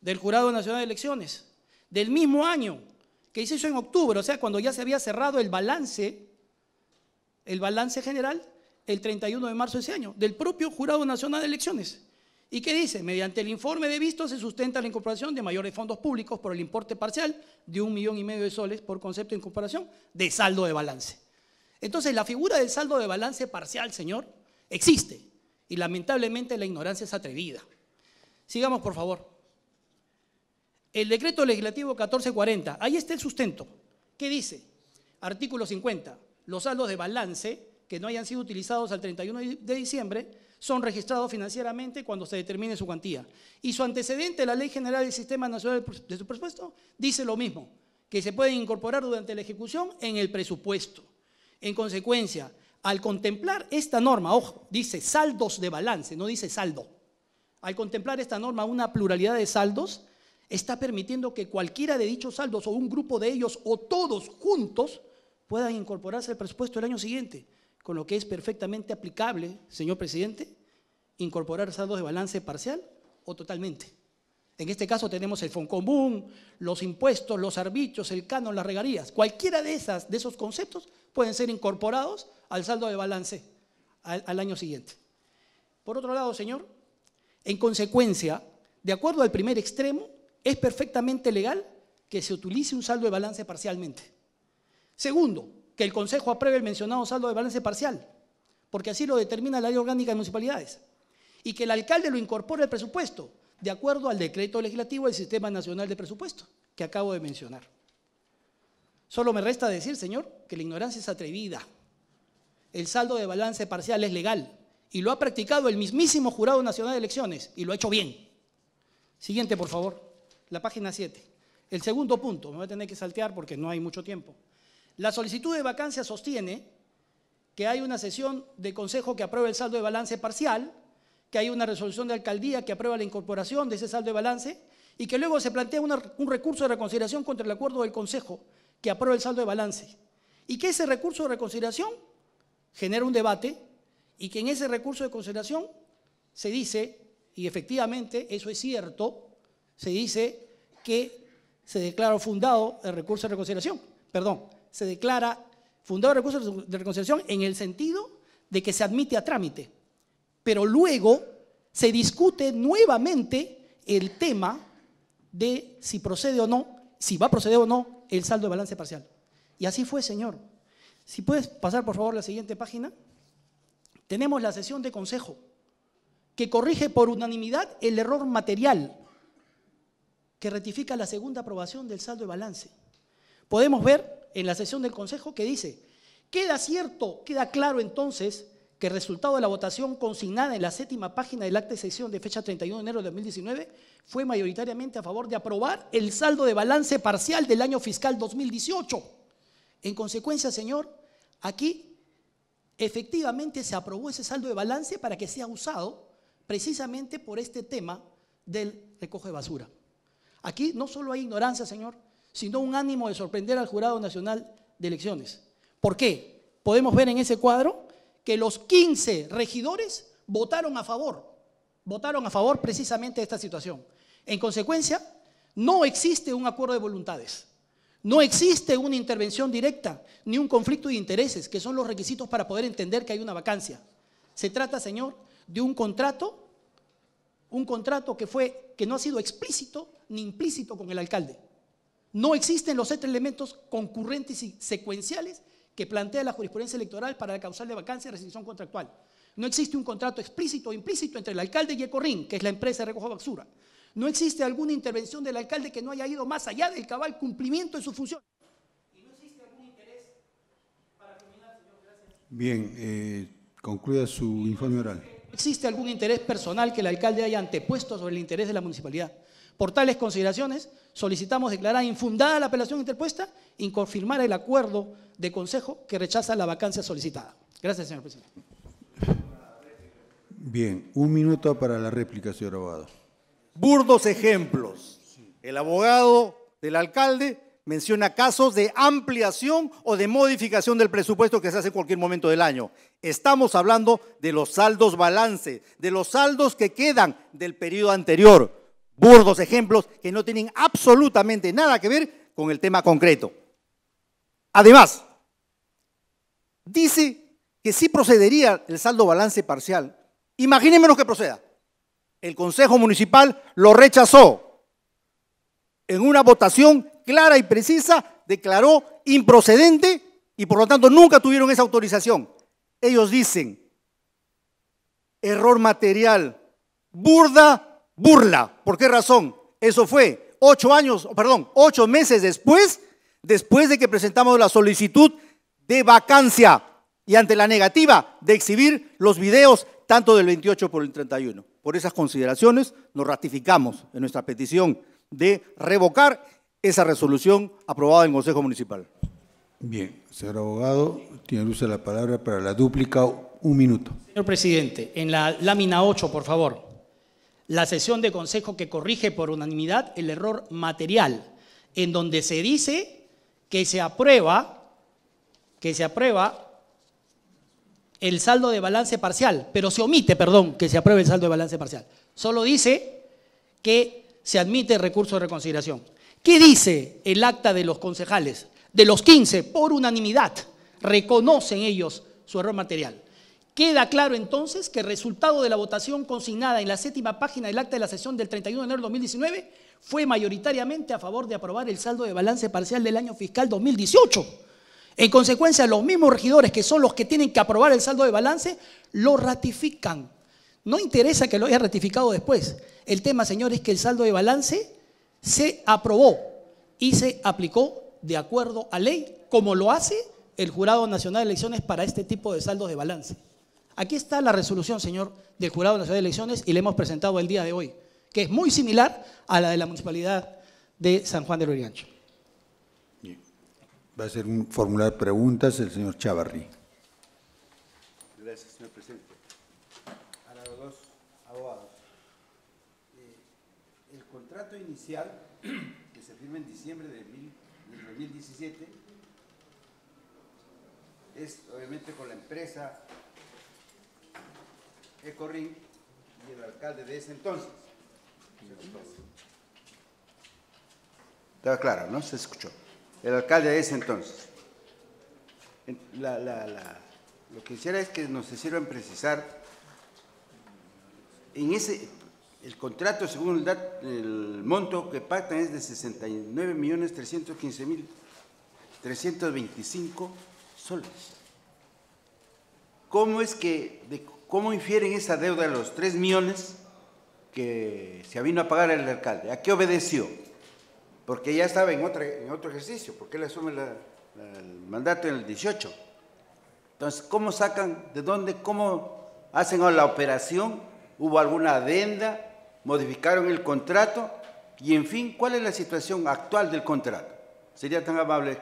del Jurado Nacional de Elecciones, del mismo año, que se hizo en octubre, o sea, cuando ya se había cerrado el balance, el balance general, el 31 de marzo de ese año, del propio Jurado Nacional de Elecciones. ¿Y qué dice? Mediante el informe de visto se sustenta la incorporación de mayores fondos públicos por el importe parcial de un millón y medio de soles por concepto de incorporación de saldo de balance. Entonces, la figura del saldo de balance parcial, señor, existe. Y lamentablemente la ignorancia es atrevida. Sigamos, por favor. El decreto legislativo 1440, ahí está el sustento. ¿Qué dice? Artículo 50. Los saldos de balance que no hayan sido utilizados al 31 de diciembre son registrados financieramente cuando se determine su cuantía. Y su antecedente, la Ley General del Sistema Nacional de Presupuesto, dice lo mismo, que se pueden incorporar durante la ejecución en el presupuesto. En consecuencia, al contemplar esta norma, ojo, dice saldos de balance, no dice saldo al contemplar esta norma una pluralidad de saldos, está permitiendo que cualquiera de dichos saldos o un grupo de ellos o todos juntos puedan incorporarse al presupuesto del año siguiente, con lo que es perfectamente aplicable, señor presidente, incorporar saldos de balance parcial o totalmente. En este caso tenemos el común, los impuestos, los arbitrios, el canon, las regalías. Cualquiera de, esas, de esos conceptos pueden ser incorporados al saldo de balance al año siguiente. Por otro lado, señor, en consecuencia, de acuerdo al primer extremo, es perfectamente legal que se utilice un saldo de balance parcialmente. Segundo, que el Consejo apruebe el mencionado saldo de balance parcial, porque así lo determina la ley orgánica de municipalidades, y que el alcalde lo incorpore al presupuesto, de acuerdo al decreto legislativo del Sistema Nacional de Presupuesto, que acabo de mencionar. Solo me resta decir, señor, que la ignorancia es atrevida. El saldo de balance parcial es legal, y lo ha practicado el mismísimo Jurado Nacional de Elecciones y lo ha hecho bien. Siguiente, por favor, la página 7. El segundo punto, me voy a tener que saltear porque no hay mucho tiempo. La solicitud de vacancia sostiene que hay una sesión de consejo que aprueba el saldo de balance parcial, que hay una resolución de alcaldía que aprueba la incorporación de ese saldo de balance y que luego se plantea un recurso de reconsideración contra el acuerdo del consejo que aprueba el saldo de balance. Y que ese recurso de reconsideración genera un debate y que en ese recurso de consideración se dice, y efectivamente eso es cierto, se dice que se declara fundado el recurso de reconsideración, perdón, se declara fundado el recurso de reconsideración en el sentido de que se admite a trámite, pero luego se discute nuevamente el tema de si procede o no, si va a proceder o no el saldo de balance parcial. Y así fue, señor. Si puedes pasar, por favor, la siguiente página tenemos la sesión de consejo, que corrige por unanimidad el error material, que ratifica la segunda aprobación del saldo de balance. Podemos ver en la sesión del consejo que dice, queda cierto, queda claro entonces que el resultado de la votación consignada en la séptima página del acta de sesión de fecha 31 de enero de 2019 fue mayoritariamente a favor de aprobar el saldo de balance parcial del año fiscal 2018. En consecuencia, señor, aquí efectivamente se aprobó ese saldo de balance para que sea usado precisamente por este tema del recojo de basura. Aquí no solo hay ignorancia, señor, sino un ánimo de sorprender al Jurado Nacional de Elecciones. ¿Por qué? Podemos ver en ese cuadro que los 15 regidores votaron a favor, votaron a favor precisamente de esta situación. En consecuencia, no existe un acuerdo de voluntades. No existe una intervención directa ni un conflicto de intereses, que son los requisitos para poder entender que hay una vacancia. Se trata, señor, de un contrato, un contrato que fue que no ha sido explícito ni implícito con el alcalde. No existen los tres elementos concurrentes y secuenciales que plantea la jurisprudencia electoral para la de vacancia y rescisión contractual. No existe un contrato explícito o implícito entre el alcalde y Ecorrin, que es la empresa de recojo de basura. No existe alguna intervención del alcalde que no haya ido más allá del cabal cumplimiento de su función. ¿Y no existe algún interés para señor? Gracias. Bien, eh, concluya su informe oral. No existe algún interés personal que el alcalde haya antepuesto sobre el interés de la municipalidad. Por tales consideraciones, solicitamos declarar infundada la apelación interpuesta y confirmar el acuerdo de consejo que rechaza la vacancia solicitada. Gracias, señor presidente. Bien, un minuto para la réplica, señor abogado burdos ejemplos. El abogado del alcalde menciona casos de ampliación o de modificación del presupuesto que se hace en cualquier momento del año. Estamos hablando de los saldos balance, de los saldos que quedan del periodo anterior. Burdos ejemplos que no tienen absolutamente nada que ver con el tema concreto. Además, dice que sí procedería el saldo balance parcial. lo que proceda. El Consejo Municipal lo rechazó. En una votación clara y precisa declaró improcedente y por lo tanto nunca tuvieron esa autorización. Ellos dicen, error material, burda, burla. ¿Por qué razón? Eso fue ocho años, perdón, ocho meses después, después de que presentamos la solicitud de vacancia y ante la negativa de exhibir los videos tanto del 28 por el 31. Por esas consideraciones, nos ratificamos en nuestra petición de revocar esa resolución aprobada en Consejo Municipal. Bien, señor abogado, tiene uso la palabra para la dúplica, un minuto. Señor presidente, en la lámina 8, por favor, la sesión de consejo que corrige por unanimidad el error material, en donde se dice que se aprueba, que se aprueba el saldo de balance parcial, pero se omite, perdón, que se apruebe el saldo de balance parcial. Solo dice que se admite recurso de reconsideración. ¿Qué dice el acta de los concejales? De los 15, por unanimidad, reconocen ellos su error material. Queda claro entonces que el resultado de la votación consignada en la séptima página del acta de la sesión del 31 de enero de 2019 fue mayoritariamente a favor de aprobar el saldo de balance parcial del año fiscal 2018 en consecuencia, los mismos regidores que son los que tienen que aprobar el saldo de balance, lo ratifican. No interesa que lo haya ratificado después. El tema, señores, es que el saldo de balance se aprobó y se aplicó de acuerdo a ley, como lo hace el Jurado Nacional de Elecciones para este tipo de saldos de balance. Aquí está la resolución, señor, del Jurado Nacional de Elecciones y le hemos presentado el día de hoy, que es muy similar a la de la Municipalidad de San Juan de Lurigancho. Va a ser un, formular preguntas el señor Chavarri. Gracias, señor presidente. A los dos abogados. Eh, el contrato inicial *clears throat* que se firma en diciembre de, 2017 es obviamente con la empresa Ecorrin y el alcalde de ese entonces. Estaba claro, ¿no? Se escuchó el alcalde de ese entonces. lo que quisiera es que nos hicieran precisar, en ese, el contrato según el, monto que pactan es de 69.315.325 soles. ¿Cómo es que, de, cómo infieren esa deuda de los 3 millones que se vino a pagar el alcalde? ¿A qué obedeció? porque ya estaba en, otra, en otro ejercicio, porque él asume el mandato en el 18. Entonces, ¿cómo sacan, de dónde, cómo hacen la operación? ¿Hubo alguna adenda? ¿Modificaron el contrato? Y en fin, ¿cuál es la situación actual del contrato? Sería tan amable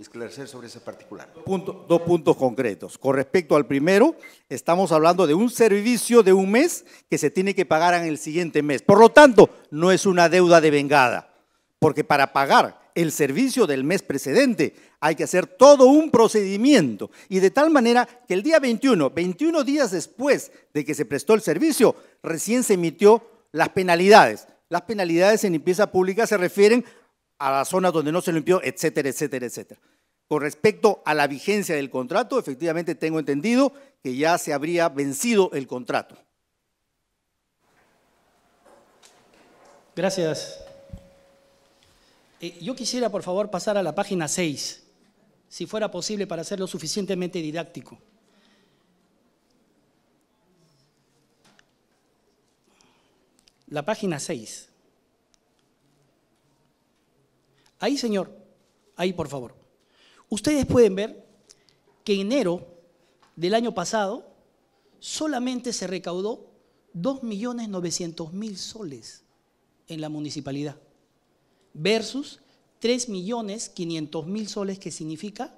esclarecer sobre ese particular. dos puntos concretos. Con respecto al primero, estamos hablando de un servicio de un mes que se tiene que pagar en el siguiente mes. Por lo tanto, no es una deuda de vengada porque para pagar el servicio del mes precedente hay que hacer todo un procedimiento y de tal manera que el día 21, 21 días después de que se prestó el servicio, recién se emitió las penalidades. Las penalidades en limpieza pública se refieren a las zonas donde no se limpió, etcétera, etcétera, etcétera. Con respecto a la vigencia del contrato, efectivamente tengo entendido que ya se habría vencido el contrato. Gracias, eh, yo quisiera, por favor, pasar a la página 6, si fuera posible, para hacerlo suficientemente didáctico. La página 6. Ahí, señor, ahí, por favor. Ustedes pueden ver que enero del año pasado solamente se recaudó 2.900.000 soles en la municipalidad versus 3.500.000 soles que significa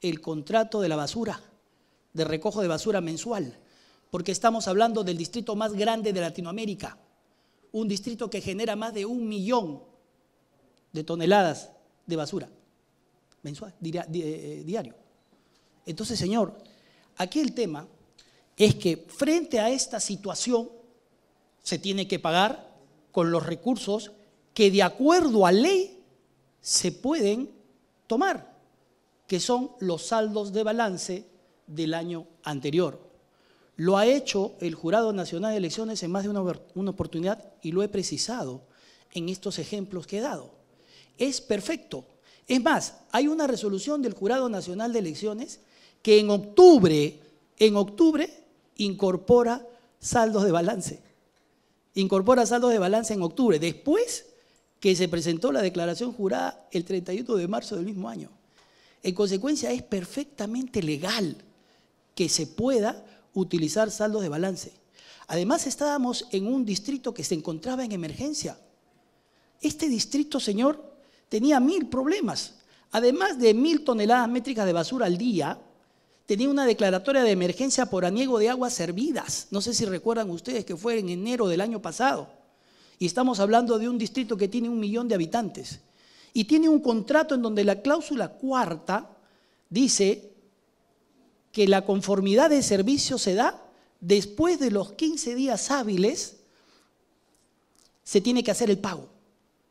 el contrato de la basura, de recojo de basura mensual, porque estamos hablando del distrito más grande de Latinoamérica, un distrito que genera más de un millón de toneladas de basura mensual, eh, eh, diario. Entonces, señor, aquí el tema es que frente a esta situación se tiene que pagar con los recursos que de acuerdo a ley se pueden tomar, que son los saldos de balance del año anterior. Lo ha hecho el Jurado Nacional de Elecciones en más de una, oportunidad y lo he precisado en estos ejemplos que he dado. Es perfecto. Es más, hay una resolución del Jurado Nacional de Elecciones que en octubre, en octubre incorpora saldos de balance. Incorpora saldos de balance en octubre. Después que se presentó la declaración jurada el 31 de marzo del mismo año. En consecuencia, es perfectamente legal que se pueda utilizar saldos de balance. Además, estábamos en un distrito que se encontraba en emergencia. Este distrito, señor, tenía mil problemas. Además de mil toneladas métricas de basura al día, tenía una declaratoria de emergencia por aniego de aguas servidas. No sé si recuerdan ustedes que fue en enero del año pasado. Y estamos hablando de un distrito que tiene un millón de habitantes. Y tiene un contrato en donde la cláusula cuarta dice que la conformidad de servicio se da después de los 15 días hábiles, se tiene que hacer el pago.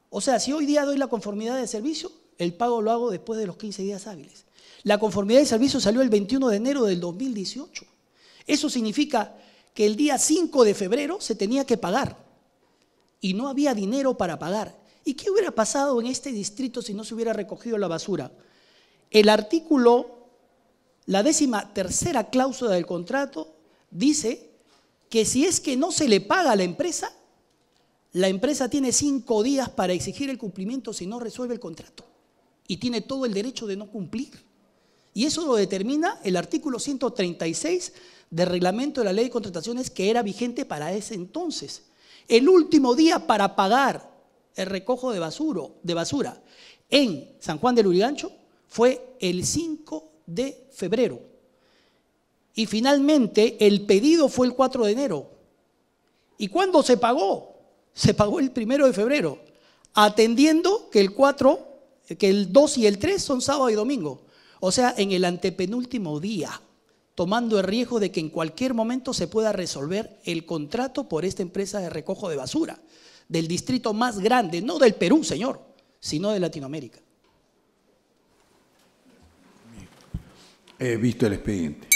O sea, si hoy día doy la conformidad de servicio, el pago lo hago después de los 15 días hábiles. La conformidad de servicio salió el 21 de enero del 2018. Eso significa que el día 5 de febrero se tenía que pagar y no había dinero para pagar. ¿Y qué hubiera pasado en este distrito si no se hubiera recogido la basura? El artículo, la décima tercera cláusula del contrato, dice que si es que no se le paga a la empresa, la empresa tiene cinco días para exigir el cumplimiento si no resuelve el contrato. Y tiene todo el derecho de no cumplir. Y eso lo determina el artículo 136 del reglamento de la ley de contrataciones que era vigente para ese entonces el último día para pagar el recojo de, basuro, de basura en San Juan del Lurigancho fue el 5 de febrero. Y finalmente el pedido fue el 4 de enero. ¿Y cuándo se pagó? Se pagó el 1 de febrero, atendiendo que el 4, que el 2 y el 3 son sábado y domingo. O sea, en el antepenúltimo día tomando el riesgo de que en cualquier momento se pueda resolver el contrato por esta empresa de recojo de basura, del distrito más grande, no del Perú, señor, sino de Latinoamérica. He visto el expediente.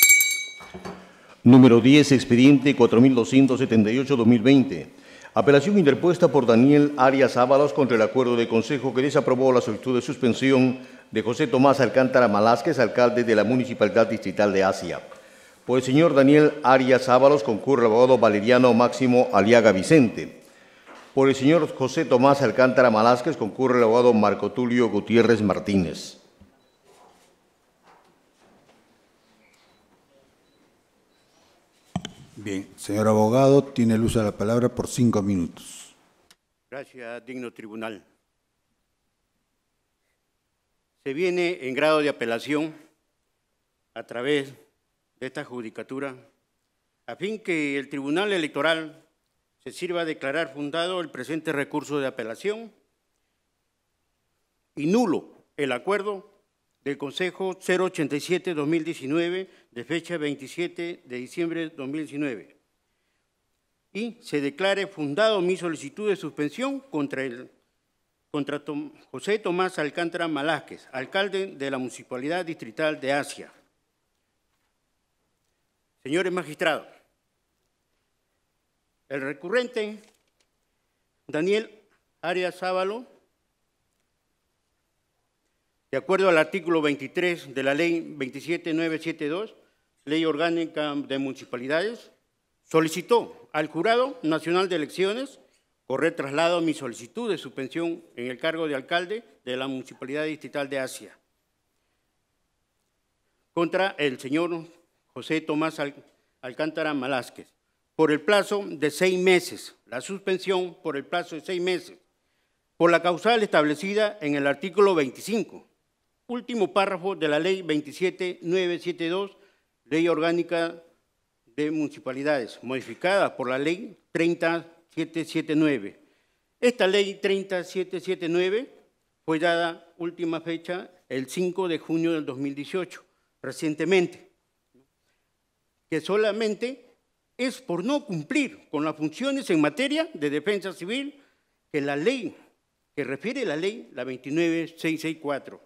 Número 10, expediente 4278-2020. Apelación interpuesta por Daniel Arias Ábalos contra el acuerdo de consejo que desaprobó la solicitud de suspensión de José Tomás Alcántara Malásquez, alcalde de la Municipalidad Distrital de Asia. Por pues, el señor Daniel Arias Ábalos concurre el abogado Valeriano Máximo Aliaga Vicente. Por el señor José Tomás Alcántara Malásquez concurre el abogado Marco Tulio Gutiérrez Martínez. Bien, señor abogado, tiene el uso de la palabra por cinco minutos. Gracias, digno tribunal se viene en grado de apelación a través de esta judicatura a fin que el Tribunal Electoral se sirva a declarar fundado el presente recurso de apelación y nulo el acuerdo del Consejo 087-2019 de fecha 27 de diciembre de 2019 y se declare fundado mi solicitud de suspensión contra el contra José Tomás Alcántara Malásquez, alcalde de la Municipalidad Distrital de Asia. Señores magistrados, el recurrente Daniel Arias Ábalo, de acuerdo al artículo 23 de la Ley 27972, Ley Orgánica de Municipalidades, solicitó al Jurado Nacional de Elecciones Corre traslado mi solicitud de suspensión en el cargo de alcalde de la Municipalidad Distrital de Asia contra el señor José Tomás Alcántara Malásquez por el plazo de seis meses, la suspensión por el plazo de seis meses, por la causal establecida en el artículo 25, último párrafo de la ley 27972, ley orgánica de municipalidades, modificada por la ley 30 779. Esta ley 30779 fue dada última fecha el 5 de junio del 2018, recientemente, que solamente es por no cumplir con las funciones en materia de defensa civil que la ley, que refiere la ley, la 29664,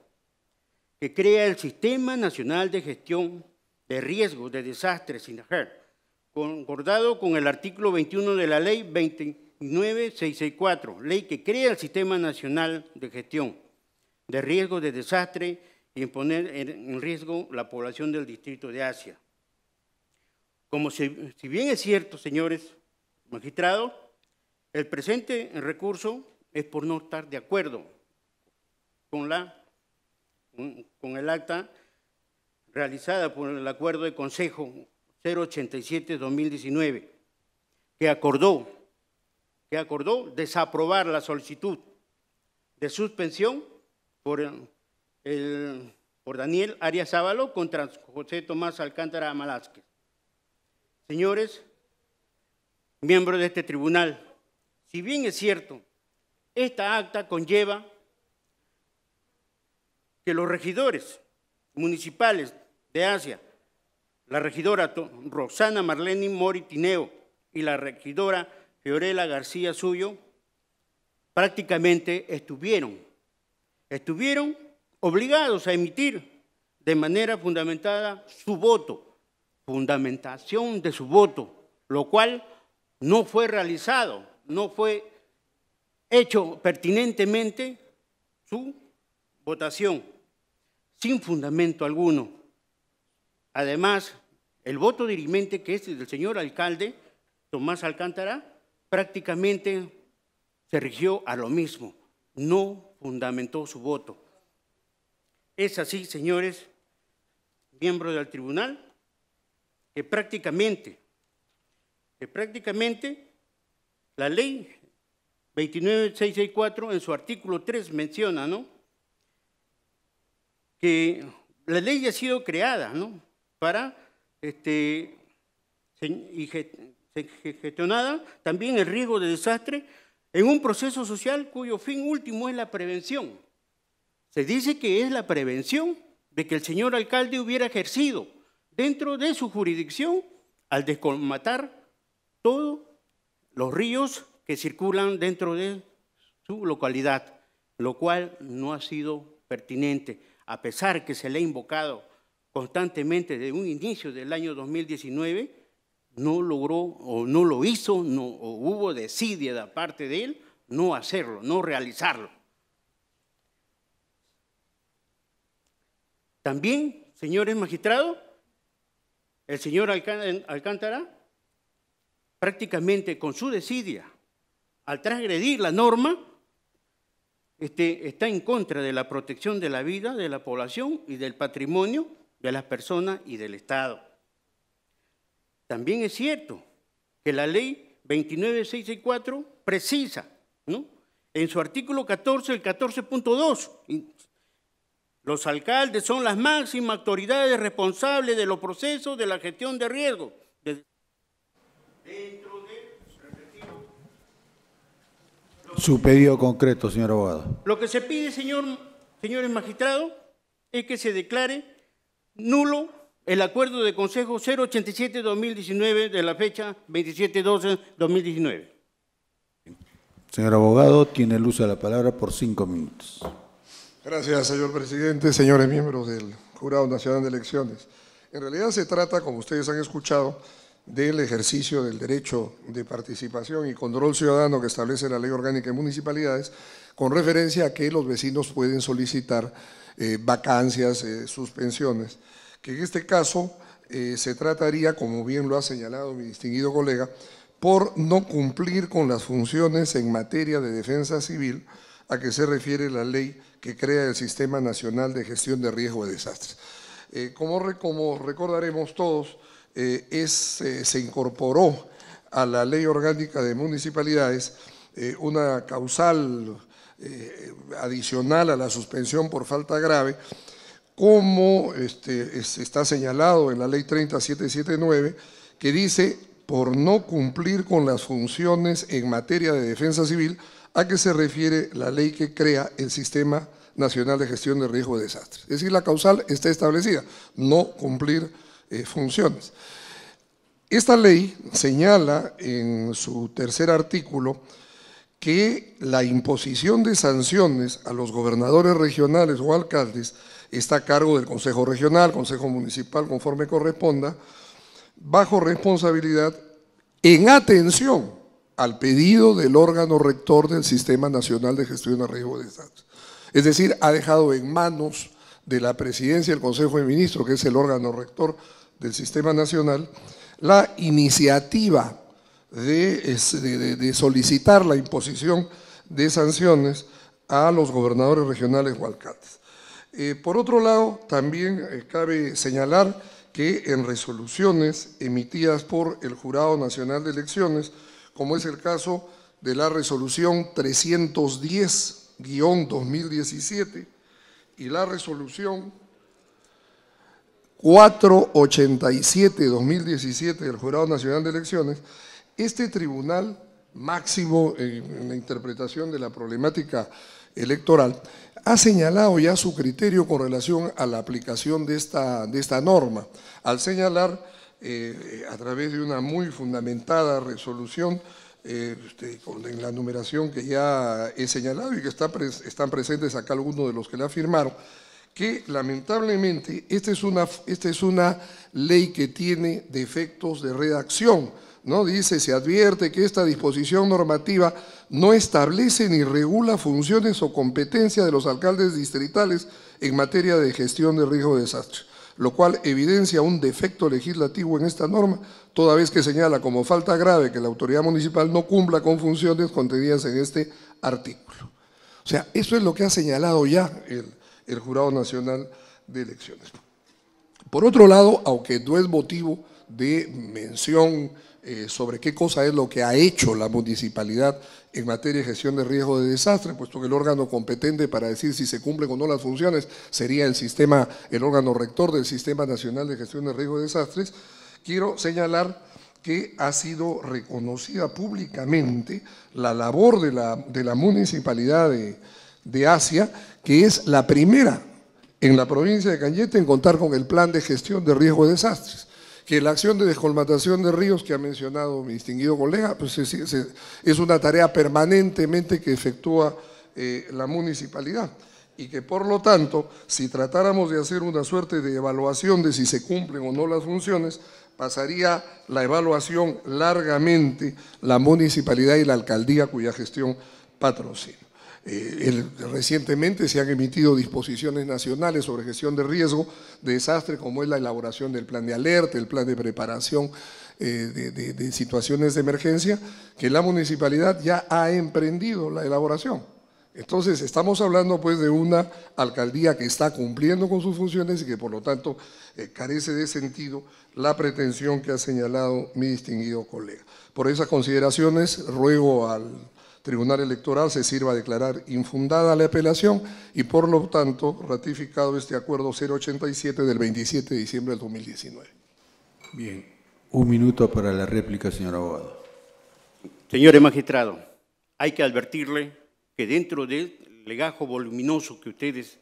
que crea el Sistema Nacional de Gestión de Riesgos de Desastres, SINAGER, concordado con el artículo 21 de la Ley 29664, ley que crea el Sistema Nacional de Gestión de Riesgo de Desastre y en poner en riesgo la población del Distrito de Asia. Como si, bien es cierto, señores magistrados, el presente recurso es por no estar de acuerdo con, la, con el acta realizada por el acuerdo de consejo 087-2019, que acordó, que acordó desaprobar la solicitud de suspensión por, el, por Daniel Arias Ábalo contra José Tomás Alcántara Amalázquez. Señores, miembros de este tribunal, si bien es cierto, esta acta conlleva que los regidores municipales de Asia la regidora Rosana Marleni Moritineo y la regidora Fiorella García Suyo prácticamente estuvieron, estuvieron obligados a emitir de manera fundamentada su voto, fundamentación de su voto, lo cual no fue realizado, no fue hecho pertinentemente su votación, sin fundamento alguno. Además, el voto dirimente que es del señor alcalde, Tomás Alcántara, prácticamente se rigió a lo mismo, no fundamentó su voto. Es así, señores, miembros del tribunal, que prácticamente, que prácticamente la ley 29664 en su artículo 3 menciona, ¿no? Que la ley ha sido creada, ¿no? para este, gestionada también el riesgo de desastre en un proceso social cuyo fin último es la prevención. Se dice que es la prevención de que el señor alcalde hubiera ejercido dentro de su jurisdicción al descomatar todos los ríos que circulan dentro de su localidad, lo cual no ha sido pertinente, a pesar que se le ha invocado constantemente desde un inicio del año 2019, no logró o no lo hizo, no, o hubo desidia de parte de él no hacerlo, no realizarlo. También, señores magistrados, el señor Alcántara prácticamente con su desidia, al transgredir la norma, este, está en contra de la protección de la vida de la población y del patrimonio de las personas y del Estado. También es cierto que la ley 29664 precisa, ¿no? en su artículo 14, el 14.2, los alcaldes son las máximas autoridades responsables de los procesos de la gestión de riesgo. Dentro de, su pedido concreto, señor abogado. Lo que se pide, señor, señores magistrados, es que se declare nulo el acuerdo de Consejo 087-2019 de la fecha 27-12-2019. Señor abogado, tiene el uso de la palabra por cinco minutos. Gracias, señor presidente, señores miembros del Jurado Nacional de Elecciones. En realidad se trata, como ustedes han escuchado, del ejercicio del derecho de participación y control ciudadano que establece la Ley Orgánica de Municipalidades, con referencia a que los vecinos pueden solicitar eh, vacancias, eh, suspensiones, que en este caso eh, se trataría, como bien lo ha señalado mi distinguido colega, por no cumplir con las funciones en materia de defensa civil a que se refiere la ley que crea el Sistema Nacional de Gestión de Riesgo de Desastres. como, recordaremos todos, se incorporó a la Ley Orgánica de Municipalidades una causal eh, adicional a la suspensión por falta grave, como este, está señalado en la ley 30779, que dice por no cumplir con las funciones en materia de defensa civil, a que se refiere la ley que crea el sistema Nacional de Gestión de Riesgo de Desastres. Es decir, la causal está establecida, no cumplir eh, funciones. Esta ley señala en su tercer artículo que la imposición de sanciones a los gobernadores regionales o alcaldes está a cargo del Consejo Regional, Consejo Municipal, conforme corresponda, bajo responsabilidad en atención al pedido del órgano rector del Sistema Nacional de Gestión de Riesgo de Estados. Es decir, ha dejado en manos de la presidencia del Consejo de Ministros, que es el órgano rector del Sistema Nacional, la iniciativa de, solicitar la imposición de sanciones a los gobernadores regionales hualcates. Eh, por otro lado, también eh, cabe señalar que en resoluciones emitidas por el Jurado Nacional de Elecciones, como es el caso de la resolución 310-2017 y la resolución 487-2017 del Jurado Nacional de Elecciones, este tribunal máximo en la interpretación de la problemática electoral ha señalado ya su criterio con relación a la aplicación de esta, de esta norma, al señalar eh, a través de una muy fundamentada resolución en eh, este, la numeración que ya he señalado y que está, están presentes acá algunos de los que la firmaron, que lamentablemente esta es una, esta es una ley que tiene defectos de redacción, Dice, se advierte que esta disposición normativa no establece ni regula funciones o competencias de los alcaldes distritales en materia de gestión de riesgo de desastre, lo cual evidencia un defecto legislativo en esta norma, toda vez que señala como falta grave que la autoridad municipal no cumpla con funciones contenidas en este artículo. O sea, eso es lo que ha señalado ya el, el Jurado Nacional de Elecciones. Por otro lado, aunque no es motivo de mención eh, sobre qué cosa es lo que ha hecho la municipalidad en materia de gestión de riesgo de desastres, puesto que el órgano competente para decir si se cumplen o no las funciones sería el sistema, el órgano rector del Sistema Nacional de Gestión de Riesgo de Desastres, quiero señalar que ha sido reconocida públicamente la labor de la, municipalidad de, de Asia, que es la primera en la provincia de Cañete en contar con el plan de gestión de riesgo de desastres que la acción de descolmatación de ríos que ha mencionado mi distinguido colega, pues es, una tarea permanentemente que efectúa eh, la municipalidad y que por lo tanto, si tratáramos de hacer una suerte de evaluación de si se cumplen o no las funciones, pasaría la evaluación largamente la municipalidad y la alcaldía cuya gestión patrocina. Eh, recientemente se han emitido disposiciones nacionales sobre gestión de riesgo de desastre, como es la elaboración del plan de alerta, el plan de preparación eh, de, situaciones de emergencia, que la municipalidad ya ha emprendido la elaboración. Entonces, estamos hablando pues de una alcaldía que está cumpliendo con sus funciones y que por lo tanto eh, carece de sentido la pretensión que ha señalado mi distinguido colega. Por esas consideraciones, ruego al Tribunal Electoral se sirva a declarar infundada la apelación y por lo tanto ratificado este acuerdo 087 del 27 de diciembre del 2019. Bien, un minuto para la réplica, señor abogado. Señores magistrado, hay que advertirle que dentro del legajo voluminoso que ustedes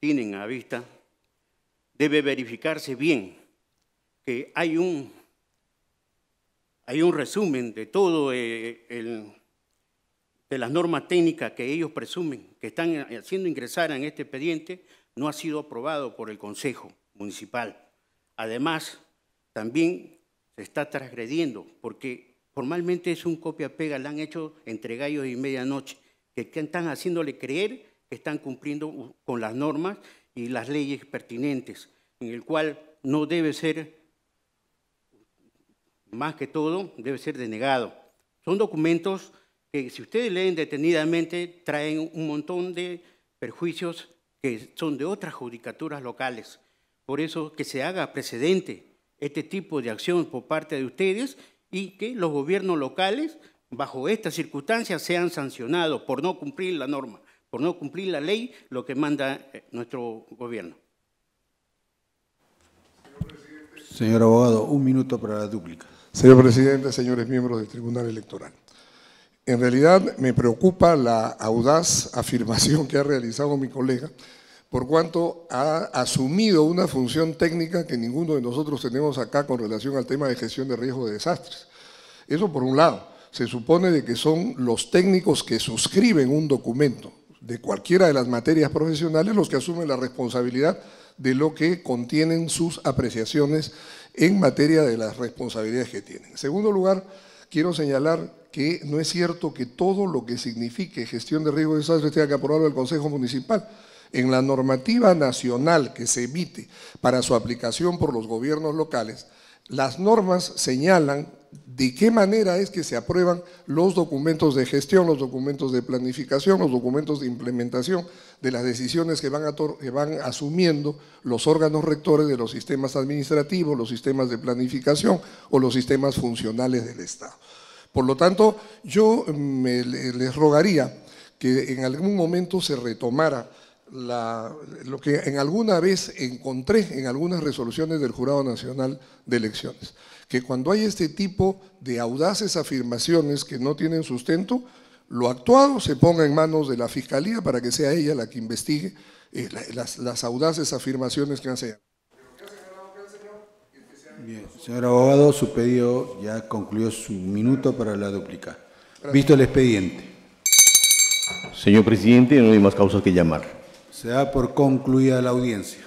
tienen a vista, debe verificarse bien que hay un, hay un resumen de todo eh, el de las normas técnicas que ellos presumen que están haciendo ingresar en este expediente no ha sido aprobado por el Consejo Municipal. Además, también se está transgrediendo porque formalmente es un copia-pega, la han hecho entre gallos y medianoche, que están haciéndole creer que están cumpliendo con las normas y las leyes pertinentes, en el cual no debe ser, más que todo, debe ser denegado. Son documentos que si ustedes leen detenidamente traen un montón de perjuicios que son de otras judicaturas locales. Por eso que se haga precedente este tipo de acción por parte de ustedes y que los gobiernos locales, bajo estas circunstancias, sean sancionados por no cumplir la norma, por no cumplir la ley, lo que manda eh, nuestro gobierno. Señor abogado, un minuto para la dúplica. Señor presidente, señores miembros del Tribunal Electoral. En realidad me preocupa la audaz *laughs* afirmación que ha realizado mi colega, por cuanto ha asumido una función técnica que ninguno de nosotros tenemos acá con relación al tema de gestión de riesgo de desastres. Eso por un lado, se supone de que son los técnicos que suscriben un documento de cualquiera de las materias profesionales los que asumen la responsabilidad de lo que contienen sus apreciaciones en materia de las responsabilidades que tienen. En segundo lugar, quiero señalar que no es cierto que todo lo que signifique gestión de riesgo de desastres tenga que aprobarlo el Consejo Municipal. En la normativa nacional que se emite para su aplicación por los gobiernos locales, las normas señalan de qué manera es que se aprueban los documentos de gestión, los documentos de planificación, los documentos de implementación de las decisiones que van, asumiendo los órganos rectores de los sistemas administrativos, los sistemas de planificación o los sistemas funcionales del Estado. Por lo tanto, yo mm, les rogaría que en algún momento se retomara lo que en alguna vez encontré en algunas resoluciones del Jurado Nacional de Elecciones que cuando hay este tipo de audaces afirmaciones que no tienen sustento, lo actuado se ponga en manos de la Fiscalía para que sea ella la que investigue eh, las, audaces afirmaciones que han señalado. Bien, señor abogado, su pedido ya concluyó su minuto para la duplica. Visto el expediente. Señor presidente, no hay más causas que llamar. Se da por concluida la audiencia.